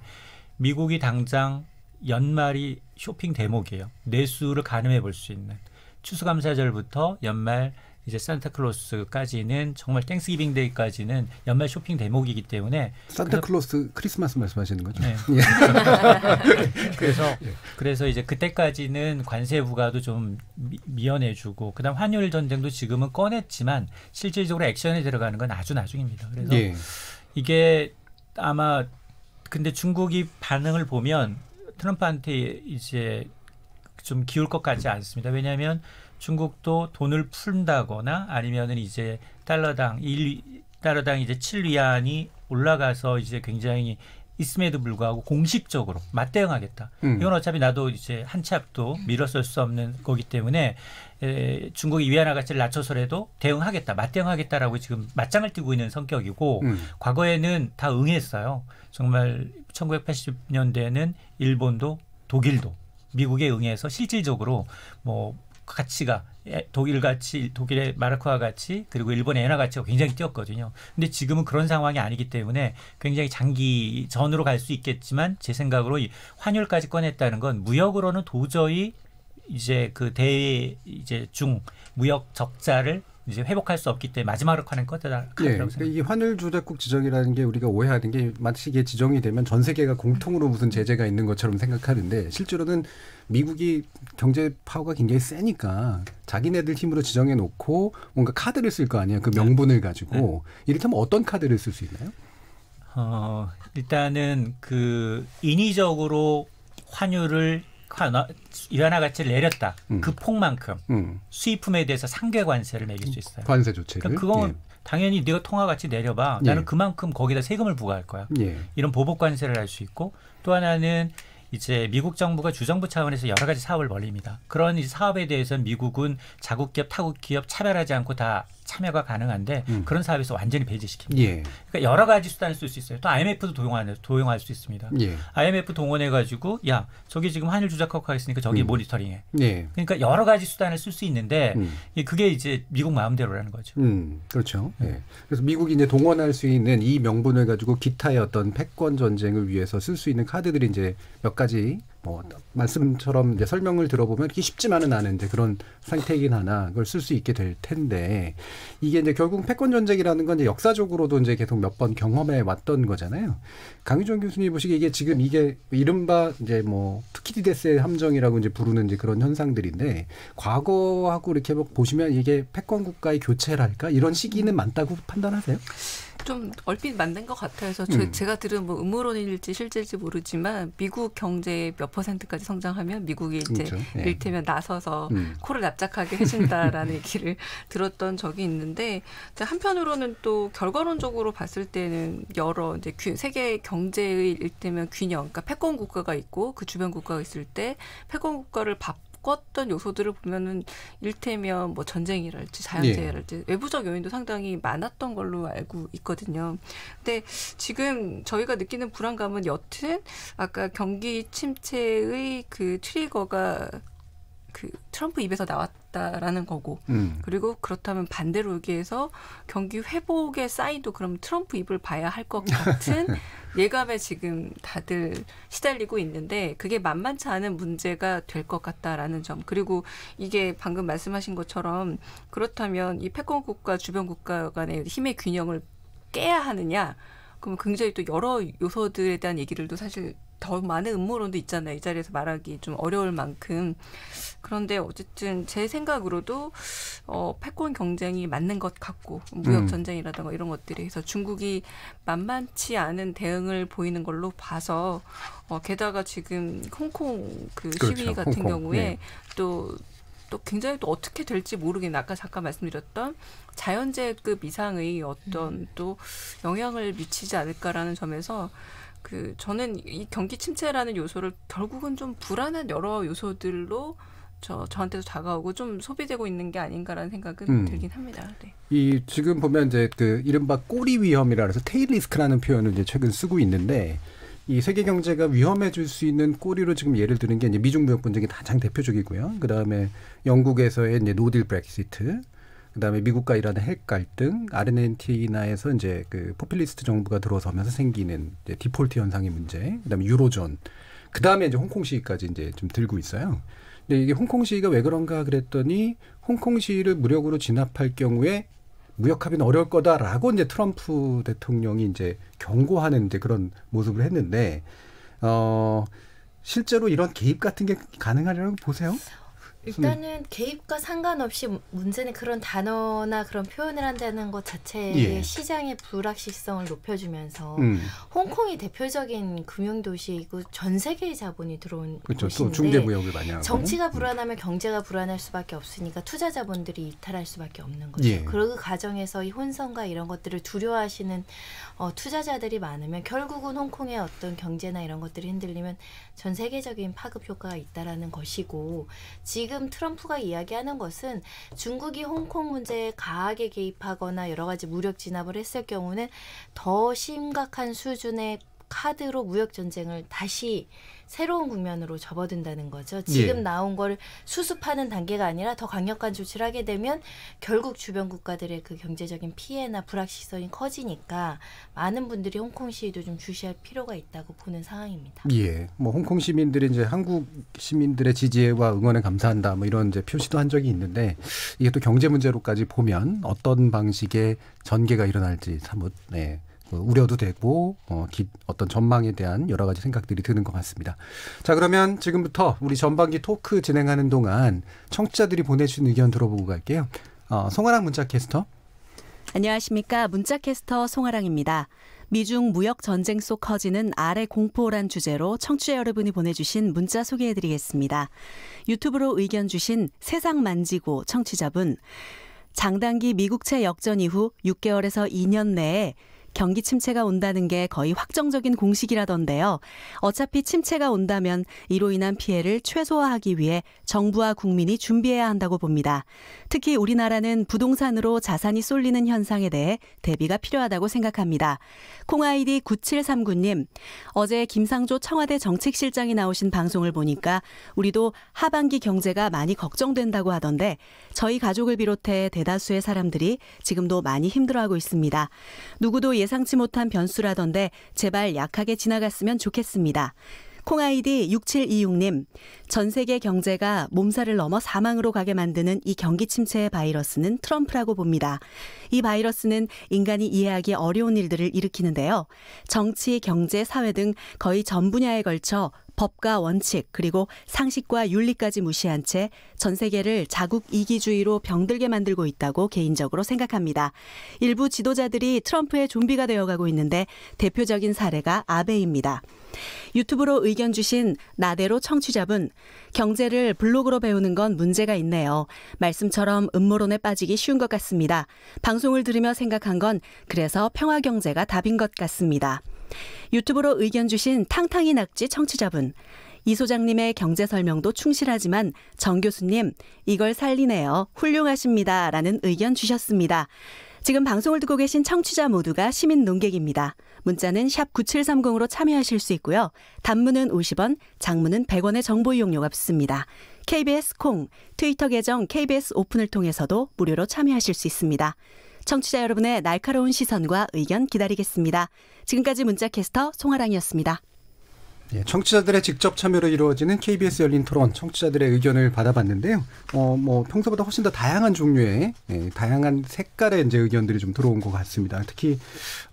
미국이 당장 연말이 쇼핑 대목이에요. 내수를 가늠해 볼 수 있는. 추수감사절부터 연말 이제 산타클로스까지는 정말 땡스기빙 데이까지는 연말 쇼핑 대목이기 때문에 산타클로스 크리스마스 말씀하시는 거죠? 네. 예. 그래서 그래서 이제 그때까지는 관세 부과도 좀 미연해주고 그다음 환율 전쟁도 지금은 꺼냈지만 실질적으로 액션에 들어가는 건 아주 나중입니다. 그래서 예. 이게 아마 근데 중국이 반응을 보면 트럼프한테 이제 좀 기울 것 같지 않습니다. 왜냐하면 중국도 돈을 푼다거나 아니면은 이제 달러당 일 달러당 이제 칠위안이 올라가서 이제 굉장히 있음에도 불구하고 공식적으로 맞대응하겠다. 음. 이건 어차피 나도 이제 한참 앞도 밀어설 수 없는 거기 때문에 에, 중국이 위안화 가치를 낮춰서라도 대응하겠다, 맞대응하겠다라고 지금 맞짱을 뛰고 있는 성격이고 음. 과거에는 다 응했어요. 정말 1980년대에는 일본도 독일도 미국에 응해서 실질적으로 뭐 그 가치가 예, 독일 가치, 독일의 마르크와 같이 그리고 일본의 엔화 가치가 굉장히 뛰었거든요. 근데 지금은 그런 상황이 아니기 때문에 굉장히 장기 전으로 갈 수 있겠지만 제 생각으로 이 환율까지 꺼냈다는 건 무역으로는 도저히 이제 그 대 이제 중 무역 적자를 이제 회복할 수 없기 때문에 마지막으로 하는 것이라고 예, 그러니까 이게 환율 조작국 지정이라는 게 우리가 오해하는 게 마치 이게 지정이 되면 전 세계가 공통으로 무슨 제재가 있는 것처럼 생각하는데 실제로는 미국이 경제 파워가 굉장히 세니까 자기네들 힘으로 지정해 놓고 뭔가 카드를 쓸 거 아니야 그 네. 명분을 가지고 네. 이를테면 어떤 카드를 쓸 수 있나요? 어, 일단은 그 인위적으로 환율을 이완화 가치를 내렸다. 음. 그 폭만큼 음. 수입품에 대해서 상계 관세를 매길 수 있어요. 관세 그러니까 조치를. 그러건 예. 당연히 네가 통화 가치 내려봐. 나는 예. 그만큼 거기다 세금을 부과할 거야. 예. 이런 보복 관세를 할 수 있고 또 하나는 이제 미국 정부가 주정부 차원에서 여러 가지 사업을 벌립니다. 그런 사업에 대해서는 미국은 자국 기업, 타국 기업 차별하지 않고 다 참여가 가능한데 음. 그런 사업에서 완전히 배제시킵니다. 예. 그러니까 여러 가지 수단을 쓸 수 있어요. 또 IMF도 도용하는 도용할 수 있습니다. 예. IMF 동원해 가지고 야 저기 지금 환율 조작하고 있으니까 저기 음. 모니터링해. 예. 그러니까 여러 가지 수단을 쓸 수 있는데 음. 그게 이제 미국 마음대로라는 거죠. 음. 그렇죠. 네. 예. 그래서 미국이 이제 동원할 수 있는 이 명분을 가지고 기타의 어떤 패권 전쟁을 위해서 쓸 수 있는 카드들이 이제 몇 가지 뭐 말씀처럼 이제 설명을 들어보면 이렇게 쉽지만은 않은 이제 그런 상태이긴 하나 그걸 쓸 수 있게 될 텐데 이게 이제 결국 패권 전쟁이라는 건 이제 역사적으로도 이제 계속 몇 번 경험해 왔던 거잖아요. 강유정 교수님 보시기에 이게 지금 이게 이른바 이제 뭐 투키디데스의 함정이라고 이제 부르는 이제 그런 현상들인데 과거하고 이렇게 보시면 이게 패권 국가의 교체랄까 이런 시기는 많다고 판단하세요? 좀 얼핏 맞는 것 같아서 저, 음. 제가 들은 뭐 음모론일지 실제일지 모르지만 미국 경제 몇 퍼센트까지 성장하면 미국이 이제 그렇죠. 일테면 예. 나서서 음. 코를 납작하게 해준다라는 얘기를 들었던 적이 있는데 한편으로는 또 결과론적으로 봤을 때는 여러 이제 세계 경제의 일테면 균형, 그러니까 패권 국가가 있고 그 주변 국가가 있을 때 패권 국가를 바꿔 겪었던 요소들을 보면은 일테면 뭐 전쟁이랄지 자연재해랄지 예. 외부적 요인도 상당히 많았던 걸로 알고 있거든요. 근데 지금 저희가 느끼는 불안감은 여튼 아까 경기 침체의 그 트리거가 그 트럼프 입에서 나왔다라는 거고 음. 그리고 그렇다면 반대로 얘기해서 경기 회복의 사이도 그럼 트럼프 입을 봐야 할 것 같은 예감에 지금 다들 시달리고 있는데 그게 만만치 않은 문제가 될 것 같다라는 점 그리고 이게 방금 말씀하신 것처럼 그렇다면 이 패권 국가 주변 국가 간의 힘의 균형을 깨야 하느냐 그럼 굉장히 또 여러 요소들에 대한 얘기를또 사실 더 많은 음모론도 있잖아요. 이 자리에서 말하기 좀 어려울 만큼. 그런데 어쨌든 제 생각으로도 어, 패권 경쟁이 맞는 것 같고 무역 음. 전쟁이라든가 이런 것들에 해서 중국이 만만치 않은 대응을 보이는 걸로 봐서 어, 게다가 지금 홍콩 그 그렇죠. 시위 같은 홍콩. 경우에 네. 또또 굉장히 또 어떻게 될지 모르겠는 아까 잠깐 말씀드렸던 자연재해급 이상의 어떤 음. 또 영향을 미치지 않을까라는 점에서 그 저는 이 경기 침체라는 요소를 결국은 좀 불안한 여러 요소들로 저 저한테도 다가오고 좀 소비되고 있는 게 아닌가라는 생각은 음. 들긴 합니다. 네. 이 지금 보면 이제 그 이른바 꼬리 위험이라 해서 테일 리스크라는 표현을 이제 최근 쓰고 있는데 이 세계 경제가 위험해질 수 있는 꼬리로 지금 예를 드는 게 이제 미중 무역 분쟁이 가장 대표적이고요. 그 다음에 영국에서의 이제 노딜 브렉시트, 그다음에 미국과 이란의 핵 갈등, 아르헨티나에서 이제 그 포퓰리스트 정부가 들어서면서 생기는 이제 디폴트 현상의 문제, 그다음에 유로존, 그다음에 이제 홍콩 시위까지 이제 좀 들고 있어요. 근데 이게 홍콩 시위가 왜 그런가 그랬더니 홍콩 시위를 무력으로 진압할 경우에 무역 합의는 어려울 거다라고 이제 트럼프 대통령이 이제 경고하는 이제 그런 모습을 했는데 어 실제로 이런 개입 같은 게 가능하려고 보세요? 일단은 개입과 상관없이 문제는 그런 단어나 그런 표현을 한다는 것자체에 예. 시장의 불확실성을 높여주면서 음. 홍콩이 대표적인 금융 도시이고 전 세계의 자본이 들어온 그렇죠. 곳인데 중재 무역을 많이 하고 정치가 음. 불안하면 경제가 불안할 수밖에 없으니까 투자 자본들이 이탈할 수밖에 없는 거죠. 예. 그 과정에서 이 혼선과 이런 것들을 두려워하시는 어, 투자자들이 많으면 결국은 홍콩의 어떤 경제나 이런 것들이 흔들리면 전 세계적인 파급 효과가 있다라는 것이고 지금 트럼프가 이야기하는 것은 중국이 홍콩 문제에 강하게 개입하거나 여러 가지 무력 진압을 했을 경우는 더 심각한 수준의 카드로 무역 전쟁을 다시 새로운 국면으로 접어든다는 거죠. 지금 예. 나온 걸 수습하는 단계가 아니라 더 강력한 조치를 하게 되면 결국 주변 국가들의 그 경제적인 피해나 불확실성이 커지니까 많은 분들이 홍콩 시위도 좀 주시할 필요가 있다고 보는 상황입니다. 예. 뭐 홍콩 시민들이 이제 한국 시민들의 지지와 응원에 감사한다 뭐 이런 이제 표시도 한 적이 있는데 이게 또 경제 문제로까지 보면 어떤 방식의 전개가 일어날지 사뭇 뭐, 네. 어, 우려도 되고 어, 기, 어떤 전망에 대한 여러 가지 생각들이 드는 것 같습니다. 자 그러면 지금부터 우리 전반기 토크 진행하는 동안 청취자들이 보내주신 의견 들어보고 갈게요. 어, 송아랑 문자캐스터. 안녕하십니까 문자캐스터 송아랑입니다. 미중 무역 전쟁 속 커지는 아래 공포란 주제로 청취자 여러분이 보내주신 문자 소개해드리겠습니다. 유튜브로 의견 주신 세상 만지고 청취자분. 장단기 미국채 역전 이후 6개월에서 2년 내에 경기 침체가 온다는 게 거의 확정적인 공식이라던데요. 어차피 침체가 온다면 이로 인한 피해를 최소화하기 위해 정부와 국민이 준비해야 한다고 봅니다. 특히 우리나라는 부동산으로 자산이 쏠리는 현상에 대해 대비가 필요하다고 생각합니다. 콩아이디 9739님, 어제 김상조 청와대 정책실장이 나오신 방송을 보니까 우리도 하반기 경제가 많이 걱정된다고 하던데 저희 가족을 비롯해 대다수의 사람들이 지금도 많이 힘들어하고 있습니다. 누구도 예상치 못한 변수라던데 제발 약하게 지나갔으면 좋겠습니다. 콩아이디 6726님, 전 세계 경제가 몸살을 넘어 사망으로 가게 만드는 이 경기 침체의 바이러스는 트럼프라고 봅니다. 이 바이러스는 인간이 이해하기 어려운 일들을 일으키는데요. 정치, 경제, 사회 등 거의 전 분야에 걸쳐 법과 원칙 그리고 상식과 윤리까지 무시한 채 전 세계를 자국 이기주의로 병들게 만들고 있다고 개인적으로 생각합니다. 일부 지도자들이 트럼프의 좀비가 되어가고 있는데 대표적인 사례가 아베입니다. 유튜브로 의견 주신 나대로 청취자분 경제를 블로그로 배우는 건 문제가 있네요. 말씀처럼 음모론에 빠지기 쉬운 것 같습니다. 방송을 들으며 생각한 건 그래서 평화 경제가 답인 것 같습니다. 유튜브로 의견 주신 탕탕이 낙지 청취자분. 이 소장님의 경제 설명도 충실하지만 정 교수님, 이걸 살리네요. 훌륭하십니다. 라는 의견 주셨습니다. 지금 방송을 듣고 계신 청취자 모두가 시민 농객입니다. 문자는 샵 9730으로 참여하실 수 있고요. 단문은 50원, 장문은 100원의 정보 이용료가 붙습니다. KBS 콩, 트위터 계정 KBS 오픈을 통해서도 무료로 참여하실 수 있습니다. 청취자 여러분의 날카로운 시선과 의견 기다리겠습니다. 지금까지 문자캐스터 송아랑이었습니다. 예, 청취자들의 직접 참여로 이루어지는 KBS 열린 토론 청취자들의 의견을 받아봤는데요. 어, 뭐 평소보다 훨씬 더 다양한 종류의 예, 다양한 색깔의 이제 의견들이 좀 들어온 것 같습니다. 특히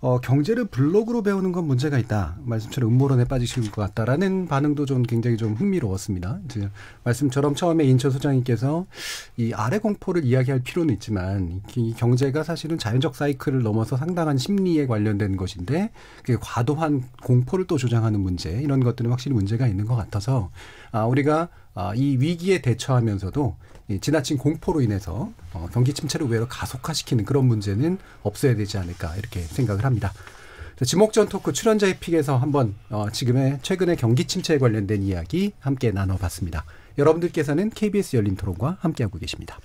어, 경제를 블록으로 배우는 건 문제가 있다. 말씀처럼 음모론에 빠지실 것 같다라는 반응도 좀 굉장히 좀 흥미로웠습니다. 이제 말씀처럼 처음에 인천 소장님께서 이 아래 공포를 이야기할 필요는 있지만 이 경제가 사실은 자연적 사이클을 넘어서 상당한 심리에 관련된 것인데 그 과도한 공포를 또 조장하는 문제 이런 것들은 확실히 문제가 있는 것 같아서 아, 우리가 아, 이 위기에 대처하면서도 이 지나친 공포로 인해서 어, 경기 침체를 외로 가속화시키는 그런 문제는 없어야 되지 않을까 이렇게 생각을 합니다. 지목전 토크 출연자의 픽에서 한번 어, 지금의 최근의 경기 침체에 관련된 이야기 함께 나눠봤습니다. 여러분들께서는 KBS 열린 토론과 함께하고 계십니다.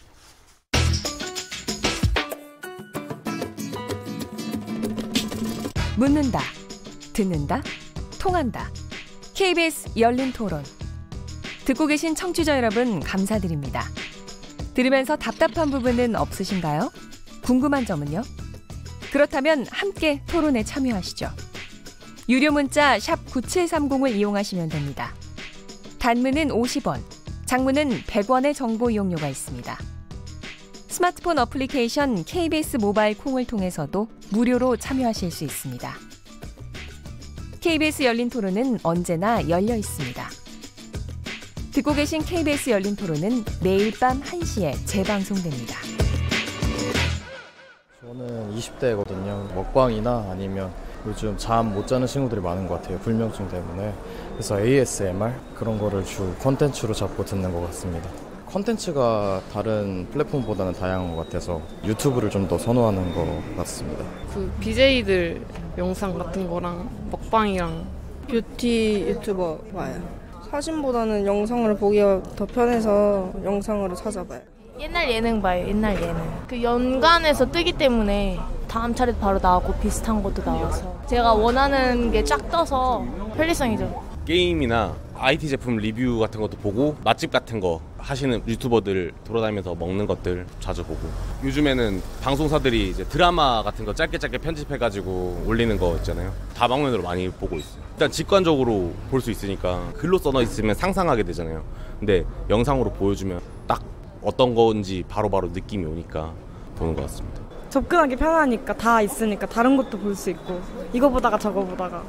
묻는다, 듣는다, 통한다. KBS 열린 토론. 듣고 계신 청취자 여러분, 감사드립니다. 들으면서 답답한 부분은 없으신가요? 궁금한 점은요? 그렇다면 함께 토론에 참여하시죠. 유료 문자 9730을 이용하시면 됩니다. 단문은 50원, 장문은 100원의 정보 이용료가 있습니다. 스마트폰 어플리케이션 KBS 모바일 콩을 통해서도 무료로 참여하실 수 있습니다. KBS 열린 토론은 언제나 열려 있습니다. 듣고 계신 KBS 열린 토론은 매일 밤 1시에 재방송됩니다. 저는 20대거든요. 먹방이나 아니면 요즘 잠 못 자는 친구들이 많은 것 같아요. 불면증 때문에. 그래서 ASMR 그런 거를 주 컨텐츠로 잡고 듣는 것 같습니다. 컨텐츠가 다른 플랫폼보다는 다양한 것 같아서 유튜브를 좀 더 선호하는 것 같습니다. 그 BJ들 영상 같은 거랑 먹방이랑 뷰티 유튜버 봐요. 사진보다는 영상으로 보기가 더 편해서 영상으로 찾아봐요. 옛날 예능 봐요. 옛날 예능. 그 연간에서 뜨기 때문에 다음 차례도 바로 나오고 비슷한 것도 나와서 제가 원하는 게 쫙 떠서 편리성이죠. 게임이나 IT 제품 리뷰 같은 것도 보고 맛집 같은 거 하시는 유튜버들 돌아다니면서 먹는 것들 자주 보고 요즘에는 방송사들이 이제 드라마 같은 거 짧게 짧게 편집해가지고 올리는 거 있잖아요 다방면으로 많이 보고 있어요 일단 직관적으로 볼 수 있으니까 글로 써져 있으면 상상하게 되잖아요 근데 영상으로 보여주면 딱 어떤 건지 바로바로 바로 느낌이 오니까 보는 것 같습니다 접근하기 편하니까 다 있으니까 다른 것도 볼 수 있고 이거 보다가 저거 보다가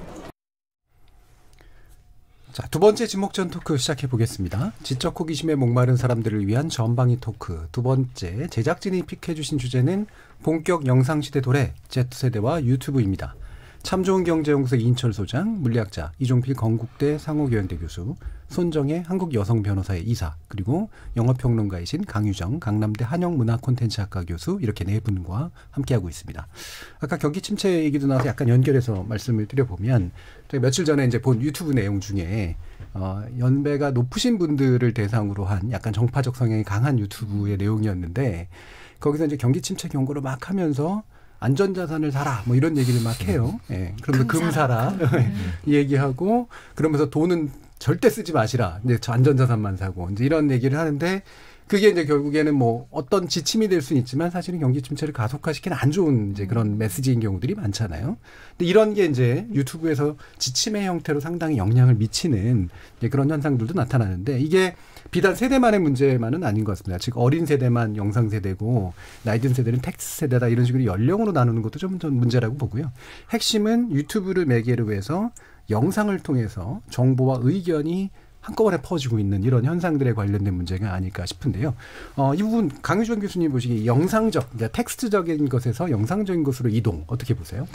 자, 두 번째 지목전 토크 시작해 보겠습니다. 지적 호기심에 목마른 사람들을 위한 전방위 토크. 두 번째, 제작진이 픽해 주신 주제는 본격 영상 시대 도래 Z세대와 유튜브입니다. 참 좋은 경제연구소 인철 소장, 물리학자 이종필 건국대 상호교양대 교수, 손정혜 한국 여성 변호사의 이사, 그리고 영어평론가이신 강유정 강남대 한영문화콘텐츠학과 교수 이렇게 네 분과 함께하고 있습니다. 아까 경기 침체 얘기도 나와서 약간 연결해서 말씀을 드려보면 며칠 전에 이제 본 유튜브 내용 중에 어, 연배가 높으신 분들을 대상으로 한 약간 정파적 성향이 강한 유튜브의 내용이었는데 거기서 이제 경기 침체 경고를 막 하면서 안전자산을 사라 뭐 이런 얘기를 막 음. 해요. 예. 네. 그러면서 금, 사라 얘기하고 그러면서 돈은 절대 쓰지 마시라. 이제 안전자산만 사고 이제 이런 얘기를 하는데 그게 이제 결국에는 뭐 어떤 지침이 될 수는 있지만 사실은 경기 침체를 가속화시키는 안 좋은 이제 그런 음. 메시지인 경우들이 많잖아요. 근데 이런 게 이제 유튜브에서 지침의 형태로 상당히 영향을 미치는 이제 그런 현상들도 나타나는데 이게 비단 세대만의 문제만은 아닌 것 같습니다. 즉 어린 세대만 영상 세대고 나이 든 세대는 텍스트 세대다 이런 식으로 연령으로 나누는 것도 좀, 좀 문제라고 보고요. 핵심은 유튜브를 매개로 해서 영상을 통해서 정보와 의견이 한꺼번에 퍼지고 있는 이런 현상들에 관련된 문제가 아닐까 싶은데요. 어, 이 부분 강유준 교수님 보시기 영상적, 그러니까 텍스트적인 것에서 영상적인 것으로 이동 어떻게 보세요?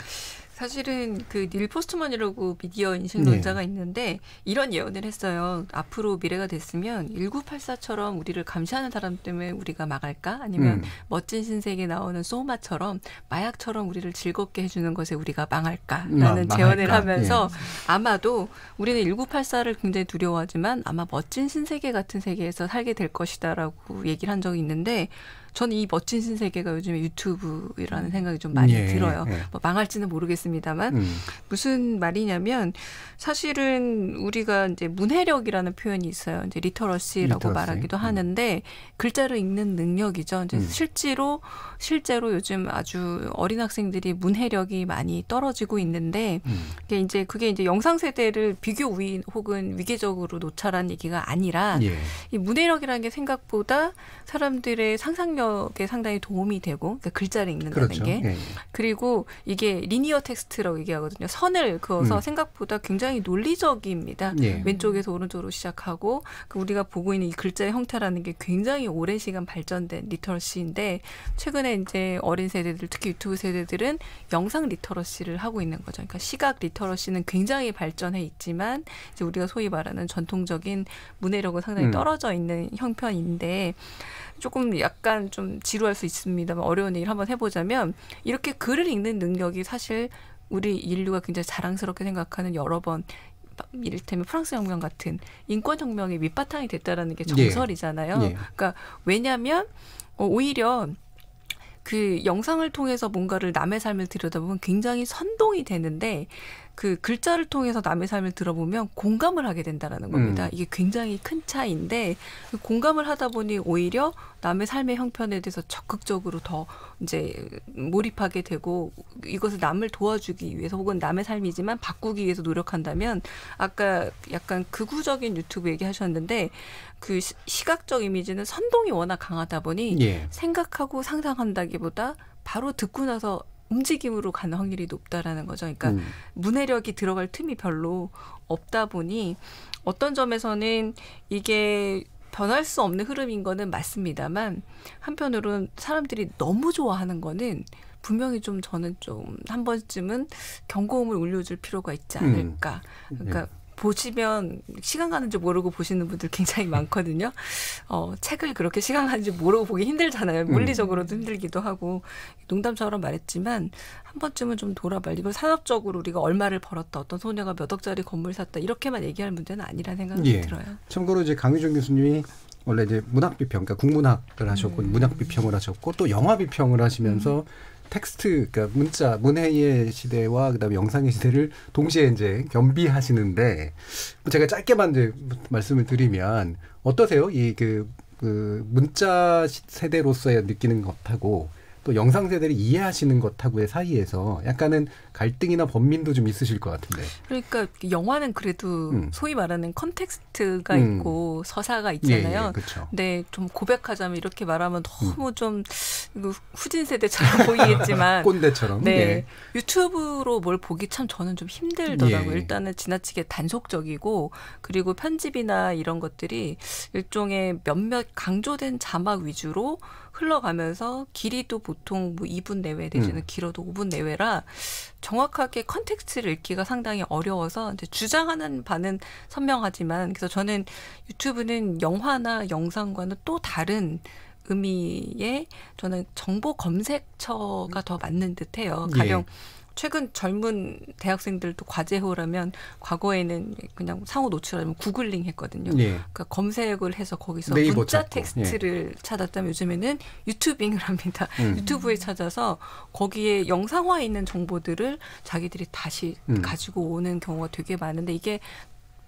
사실은 그 닐 포스트먼이라고 미디어 인식 론자가 네. 있는데 이런 예언을 했어요. 앞으로 미래가 됐으면 1984처럼 우리를 감시하는 사람 때문에 우리가 막을까? 아니면 음. 멋진 신세계에 나오는 소마처럼 마약처럼 우리를 즐겁게 해주는 것에 우리가 음. 망할까라는 마, 재언을 하면서 예. 아마도 우리는 1984를 굉장히 두려워하지만 아마 멋진 신세계 같은 세계에서 살게 될 것이다라고 얘기를 한 적이 있는데 저는 이 멋진 신세계가 요즘에 유튜브라는 생각이 좀 많이 예, 들어요. 예. 뭐 망할지는 모르겠습니다만 음. 무슨 말이냐면 사실은 우리가 이제 문해력이라는 표현이 있어요. 이제 리터러시라고 리터러시. 말하기도 음. 하는데 글자를 읽는 능력이죠. 이제 음. 실제로 실제로 요즘 아주 어린 학생들이 문해력이 많이 떨어지고 있는데 그게 음. 이제 그게 이제 영상 세대를 비교 우위 혹은 위계적으로 노차란 얘기가 아니라 예. 이 문해력이라는 게 생각보다 사람들의 상상력 설득력에 상당히 도움이 되고 그러니까 글자를 읽는다는 그렇죠. 게 예, 예. 그리고 이게 리니어 텍스트라고 얘기하거든요. 선을 그어서 음. 생각보다 굉장히 논리적입니다. 예. 왼쪽에서 오른쪽으로 시작하고 그 우리가 보고 있는 이 글자의 형태라는 게 굉장히 오랜 시간 발전된 리터러시인데 최근에 이제 어린 세대들 특히 유튜브 세대들은 영상 리터러시를 하고 있는 거죠. 그러니까 시각 리터러시는 굉장히 발전해 있지만 이제 우리가 소위 말하는 전통적인 문해력은 상당히 음. 떨어져 있는 형편인데 조금 약간 좀 지루할 수 있습니다만 어려운 얘기를 한번 해보자면 이렇게 글을 읽는 능력이 사실 우리 인류가 굉장히 자랑스럽게 생각하는 여러 번 이를테면 프랑스 혁명 같은 인권 혁명의 밑바탕이 됐다라는 게 예. 정설이잖아요. 예. 예. 그러니까 왜냐하면 어, 오히려 그 영상을 통해서 뭔가를 남의 삶을 들여다보면 굉장히 선동이 되는데 그 글자를 통해서 남의 삶을 들어보면 공감을 하게 된다라는 겁니다. 음. 이게 굉장히 큰 차이인데 그 공감을 하다 보니 오히려 남의 삶의 형편에 대해서 적극적으로 더 이제 몰입하게 되고 이것을 남을 도와주기 위해서 혹은 남의 삶이지만 바꾸기 위해서 노력한다면 아까 약간 극우적인 유튜브 얘기하셨는데 그 시각적 이미지는 선동이 워낙 강하다 보니 예. 생각하고 상상한다기보다 바로 듣고 나서 움직임으로 가는 확률이 높다라는 거죠. 그러니까 음. 문해력이 들어갈 틈이 별로 없다 보니 어떤 점에서는 이게 변할 수 없는 흐름인 거는 맞습니다만 한편으로는 사람들이 너무 좋아하는 거는 분명히 좀 저는 좀 한 번쯤은 경고음을 울려줄 필요가 있지 음. 않을까. 그러니까 네. 보시면 시간 가는 줄 모르고 보시는 분들 굉장히 많거든요. 어, 책을 그렇게 시간 가는 줄 모르고 보기 힘들잖아요. 음. 물리적으로도 힘들기도 하고 농담처럼 말했지만 한 번쯤은 좀 돌아봐. 이걸 산업적으로 우리가 얼마를 벌었다, 어떤 소녀가 몇 억짜리 건물 샀다 이렇게만 얘기할 문제는 아니라는 생각이 예. 들어요. 참고로 이제 강유정 교수님이 원래 이제 문학 비평, 그러니까 국문학을 하셨고 음. 문학 비평을 하셨고 또 영화 비평을 하시면서 음. 텍스트 그러니까 문자 문해의 시대와 그다음에 영상의 시대를 동시에 이제 겸비하시는데 뭐 제가 짧게만 이제 말씀을 드리면 어떠세요? 이그 그 문자 세대로서 의 느끼는 것하고 또 영상 세대를 이해하시는 것하고의 사이에서 약간은 갈등이나 범민도 좀 있으실 것 같은데. 그러니까 영화는 그래도 음. 소위 말하는 컨텍스트가 음. 있고 서사가 있잖아요. 예, 예, 그렇죠. 근데 네, 좀 고백하자면 이렇게 말하면 너무 음. 좀 후진 세대처럼 보이겠지만 꼰대처럼. 네. 예. 유튜브로 뭘 보기 참 저는 좀 힘들더라고요. 예. 일단은 지나치게 단속적이고 그리고 편집이나 이런 것들이 일종의 몇몇 강조된 자막 위주로 흘러가면서 길이도 보통 뭐 2분 내외 내지는 음. 길어도 5분 내외라 정확하게 컨텍스트를 읽기가 상당히 어려워서 이제 주장하는 바는 선명하지만 그래서 저는 유튜브는 영화나 영상과는 또 다른 의미의 저는 정보 검색처가 더 맞는 듯해요. 예. 가령 예. 최근 젊은 대학생들도 과제호라면 과거에는 그냥 상호 노출하면 구글링 했거든요. 예. 그러니까 검색을 해서 거기서 문자 찾고. 텍스트를 예. 찾았다면 요즘에는 유튜빙을 합니다. 음. 유튜브에 찾아서 거기에 영상화 있는 정보들을 자기들이 다시 음. 가지고 오는 경우가 되게 많은데 이게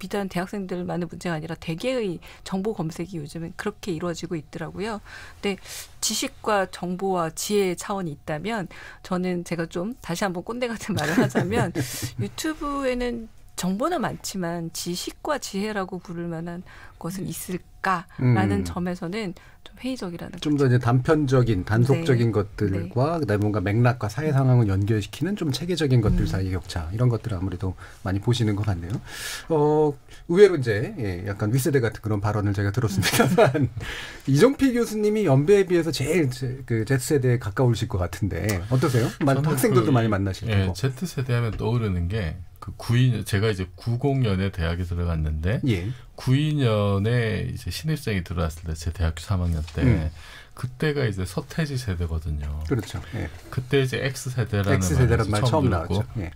비단 대학생들만의 문제가 아니라 대개의 정보 검색이 요즘은 그렇게 이루어지고 있더라고요. 근데 지식과 정보와 지혜의 차원이 있다면 저는 제가 좀 다시 한번 꼰대 같은 말을 하자면 네. 유튜브에는 정보는 많지만 지식과 지혜라고 부를 만한 것은 있을까라는 음. 점에서는 좀 회의적이라는 좀더 이제 단편적인 단속적인 네. 것들과 네. 그다음에 뭔가 맥락과 사회 상황을 연결시키는 좀 체계적인 것들 음. 사이의 격차 이런 것들을 아무래도 많이 보시는 것 같네요. 어 의외로 이제 예, 약간 위세대 같은 그런 발언을 제가 들었습니다만 음. 이종필 교수님이 연배에 비해서 제일 제, 그 Z 세대에 가까우실 것 같은데 어떠세요? 학생들도 그, 많이 만나실 예, 거고. 예, Z 세대 하면 떠오르는 게그 92년 제가 이제 90년에 대학에 들어갔는데 예. 92년에 이제 신입생이 들어왔을 때 제 대학교 3학년 때 음. 그때가 이제 서태지 세대거든요. 그렇죠. 예. 그때 이제 X 세대라는 X 세대라는 말 처음, 처음 고 예.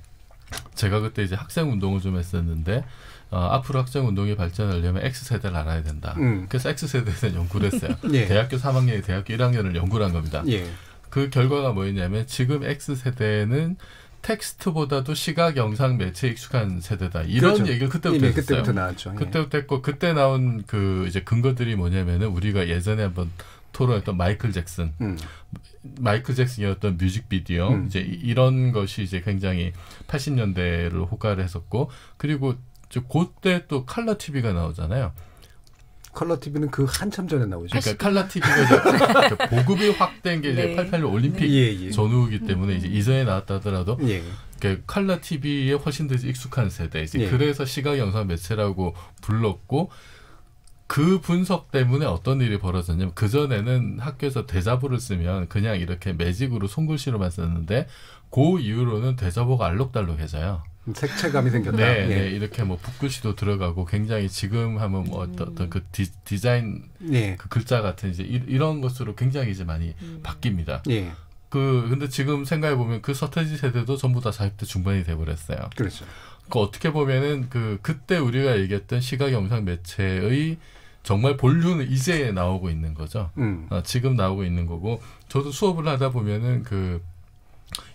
제가 그때 이제 학생 운동을 좀 했었는데 어, 앞으로 학생 운동이 발전하려면 X 세대를 알아야 된다. 음. 그래서 X 세대에 대한 연구를 했어요. 예. 대학교 3학년이 대학교 1학년을 연구를 한 겁니다. 예. 그 결과가 뭐였냐면 지금 X 세대는 텍스트보다도 시각 영상 매체에 익숙한 세대다 이런 그렇죠. 얘기를 그때부터 했어요. 그때부터 나왔죠. 예. 그때부터 했고 그때 나온 그 이제 근거들이 뭐냐면은 우리가 예전에 한번 토론했던 마이클 잭슨, 음. 마이클 잭슨이 었던 뮤직비디오 음. 이제 이런 것이 이제 굉장히 80년대를 호가를 했었고 그리고 저 그때 또 칼라 TV가 나오잖아요. 컬러 TV는 그 한참 전에 나오죠. 그러니까 컬러 TV가 이제 그러니까 보급이 확 된 게 이제 88년 올림픽 예, 예. 전후이기 때문에 이제 이전에 나왔다 하더라도 예. 그러니까 컬러 TV에 훨씬 더 익숙한 세대이지. 예. 그래서 시각 영상 매체라고 불렀고 그 분석 때문에 어떤 일이 벌어졌냐면 그 전에는 학교에서 대자보를 쓰면 그냥 이렇게 매직으로 손글씨로만 썼는데 그 이후로는 대자보가 알록달록해져요. 색채감이 생겼다. 네, 예. 네, 이렇게 뭐 붓글씨도 들어가고 굉장히 지금 하면 뭐 어떤, 어떤 그 디, 디자인 예. 그 글자 같은 이제 이, 런 것으로 굉장히 이제 많이 음. 바뀝니다. 예. 그 근데 지금 생각해 보면 그 서태지 세대도 전부 다 40대 중반이 돼 버렸어요. 그렇죠. 그 어떻게 보면은 그 그때 우리가 얘기했던 시각 영상 매체의 정말 본류는 이제 나오고 있는 거죠. 음. 아, 지금 나오고 있는 거고 저도 수업을 하다 보면은 그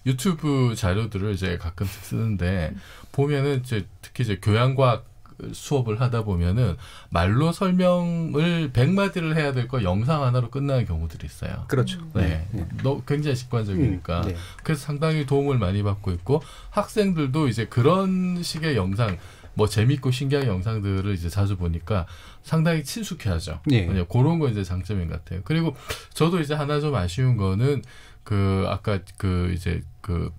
유튜브 자료들을 이제 가끔씩 쓰는데 보면은 이제 특히 이제 교양과학 수업을 하다 보면은 말로 설명을 백마디를 해야 될 거 영상 하나로 끝나는 경우들이 있어요. 그렇죠. 음. 네. 네. 네. 너 굉장히 직관적이니까. 음, 네. 그래서 상당히 도움을 많이 받고 있고 학생들도 이제 그런 식의 영상 뭐 재밌고 신기한 영상들을 이제 자주 보니까 상당히 친숙해하죠. 네. 그런 거 이제 장점인 것 같아요. 그리고 저도 이제 하나 좀 아쉬운 거는 그 아까 그 이제 그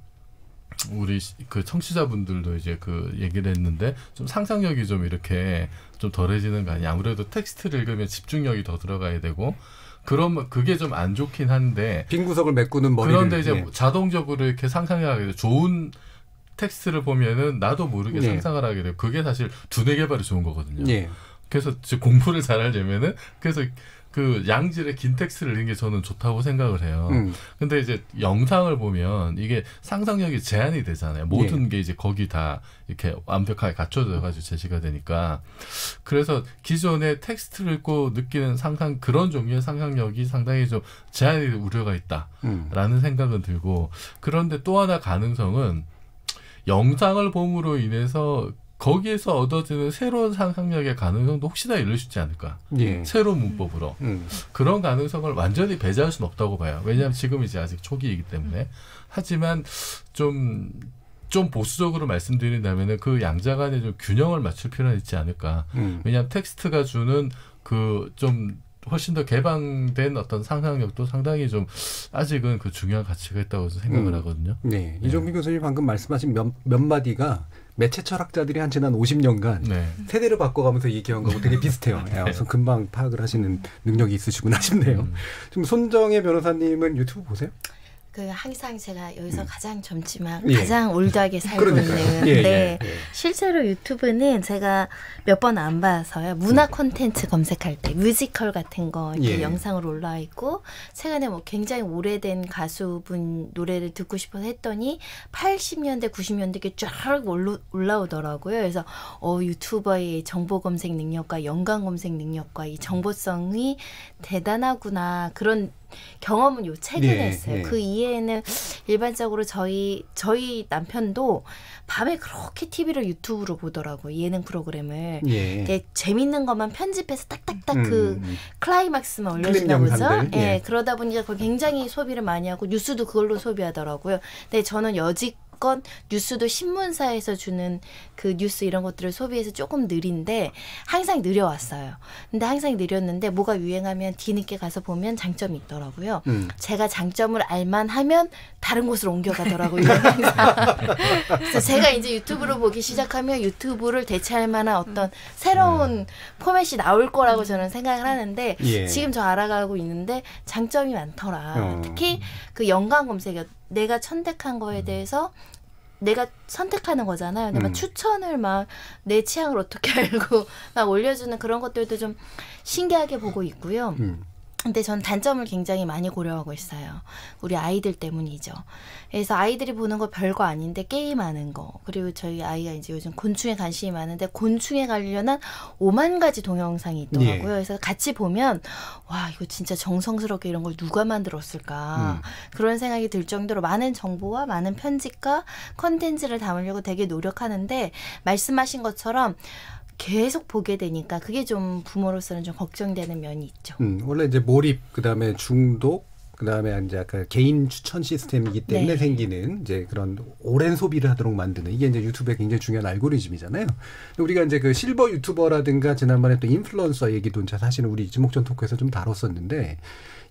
우리 그 청취자분들도 이제 그 얘기를 했는데 좀 상상력이 좀 이렇게 좀 덜해지는 거 아니야. 아무래도 텍스트를 읽으면 집중력이 더 들어가야 되고 그럼 그게 좀 안 좋긴 한데 빈 구석을 메꾸는 머리 그런데 이제 네. 자동적으로 이렇게 상상 하게 돼. 좋은 텍스트를 보면은 나도 모르게 네. 상상을 하게 돼요. 그게 사실 두뇌 개발이 좋은 거거든요. 네. 그래서 공부를 잘하려면은 그래서 그 양질의 긴 텍스트를 읽는 게 저는 좋다고 생각을 해요. 음. 근데 이제 영상을 보면 이게 상상력이 제한이 되잖아요. 예. 모든 예. 게 이제 거기 다 이렇게 완벽하게 갖춰져 가지고 제시가 되니까 그래서 기존의 텍스트를 읽고 느끼는 상상 그런 종류의 상상력이 상당히 좀 제한이 우려가 있다라는 음. 생각은 들고 그런데 또 하나 가능성은 영상을 봄으로 인해서 거기에서 얻어지는 새로운 상상력의 가능성도 혹시나 이릴수 있지 않을까. 예. 새로운 문법으로. 음. 음. 그런 가능성을 완전히 배제할 수는 없다고 봐요. 왜냐하면 지금 이제 아직 초기이기 때문에. 하지만 좀, 좀 보수적으로 말씀드린다면 그 양자 간에 좀 균형을 맞출 필요는 있지 않을까. 음. 왜냐하면 텍스트가 주는 그 좀 훨씬 더 개방된 어떤 상상력도 상당히 좀 아직은 그 중요한 가치가 있다고 생각을 음. 하거든요. 네. 네. 이종민 교수님 방금 말씀하신 몇, 몇 마디가 매체 철학자들이 한 지난 50년간 네. 세대를 바꿔가면서 얘기한 거하고 되게 비슷해요. 네. 그래 금방 파악을 하시는 능력이 있으시구나 싶네요. 음. 지금 손정혜 변호사님은 유튜브 보세요? 그 항상 제가 여기서 음. 가장 젊지만 예. 가장 올드하게 살고 있는. 예, 예, 네. 예, 실제로 유튜브는 제가 몇 번 안 봐서요. 문화 음. 콘텐츠 검색할 때 뮤지컬 같은 거 이렇게 예. 영상으로 올라와 있고 최근에 뭐 굉장히 오래된 가수분 노래를 듣고 싶어서 했더니 80년대 90년대 이렇게 쫙 올라오더라고요. 그래서 어 유튜버의 정보 검색 능력과 연관 검색 능력과 이 정보성이 대단하구나 그런 경험은 요 최근에 네, 했어요. 네. 그이에는 일반적으로 저희 저희 남편도 밤에 그렇게 TV를 유튜브로 보더라고 예능 프로그램을 예. 재밌는 것만 편집해서 딱딱딱 그 음, 그 클라이막스만 올려주나 보죠. 예. 예. 그러다 보니까 굉장히 소비를 많이 하고 뉴스도 그걸로 소비하더라고요. 근데 저는 여직 건건 뉴스도 신문사에서 주는 그 뉴스 이런 것들을 소비해서 조금 느린데 항상 느려왔어요. 근데 항상 느렸는데 뭐가 유행하면 뒤늦게 가서 보면 장점이 있더라고요. 음. 제가 장점을 알만 하면 다른 곳으로 옮겨가더라고요. 그래서 제가 이제 유튜브로 보기 시작하면 유튜브를 대체할 만한 어떤 새로운 음. 포맷이 나올 거라고 저는 생각을 하는데 예. 지금 저 알아가고 있는데 장점이 많더라. 어. 특히 그 연관 검색이요. 내가 선택한 거에 음. 대해서 내가 선택하는 거잖아요. 근데 음. 추천을 막 내 취향을 어떻게 알고 막 올려주는 그런 것들도 좀 신기하게 보고 있고요. 음. 근데 전 단점을 굉장히 많이 고려하고 있어요. 우리 아이들 때문이죠. 그래서 아이들이 보는 거 별거 아닌데 게임하는 거 그리고 저희 아이가 이제 요즘 곤충에 관심이 많은데 곤충에 관련한 5만 가지 동영상이 있더라고요. 예. 그래서 같이 보면 와 이거 진짜 정성스럽게 이런 걸 누가 만들었을까 음. 그런 생각이 들 정도로 많은 정보와 많은 편집과 컨텐츠를 담으려고 되게 노력하는데 말씀하신 것처럼 계속 보게 되니까 그게 좀 부모로서는 좀 걱정되는 면이 있죠. 음, 원래 이제 몰입 그다음에 중독 그다음에 이제 아까 개인 추천 시스템이기 네. 때문에 네. 생기는 이제 그런 오랜 소비를 하도록 만드는 이게 이제 유튜브의 굉장히 중요한 알고리즘이잖아요. 우리가 이제 그 실버 유튜버라든가 지난번에 또 인플루언서 얘기도 이제 사실은 우리 지목전 토크에서 좀 다뤘었는데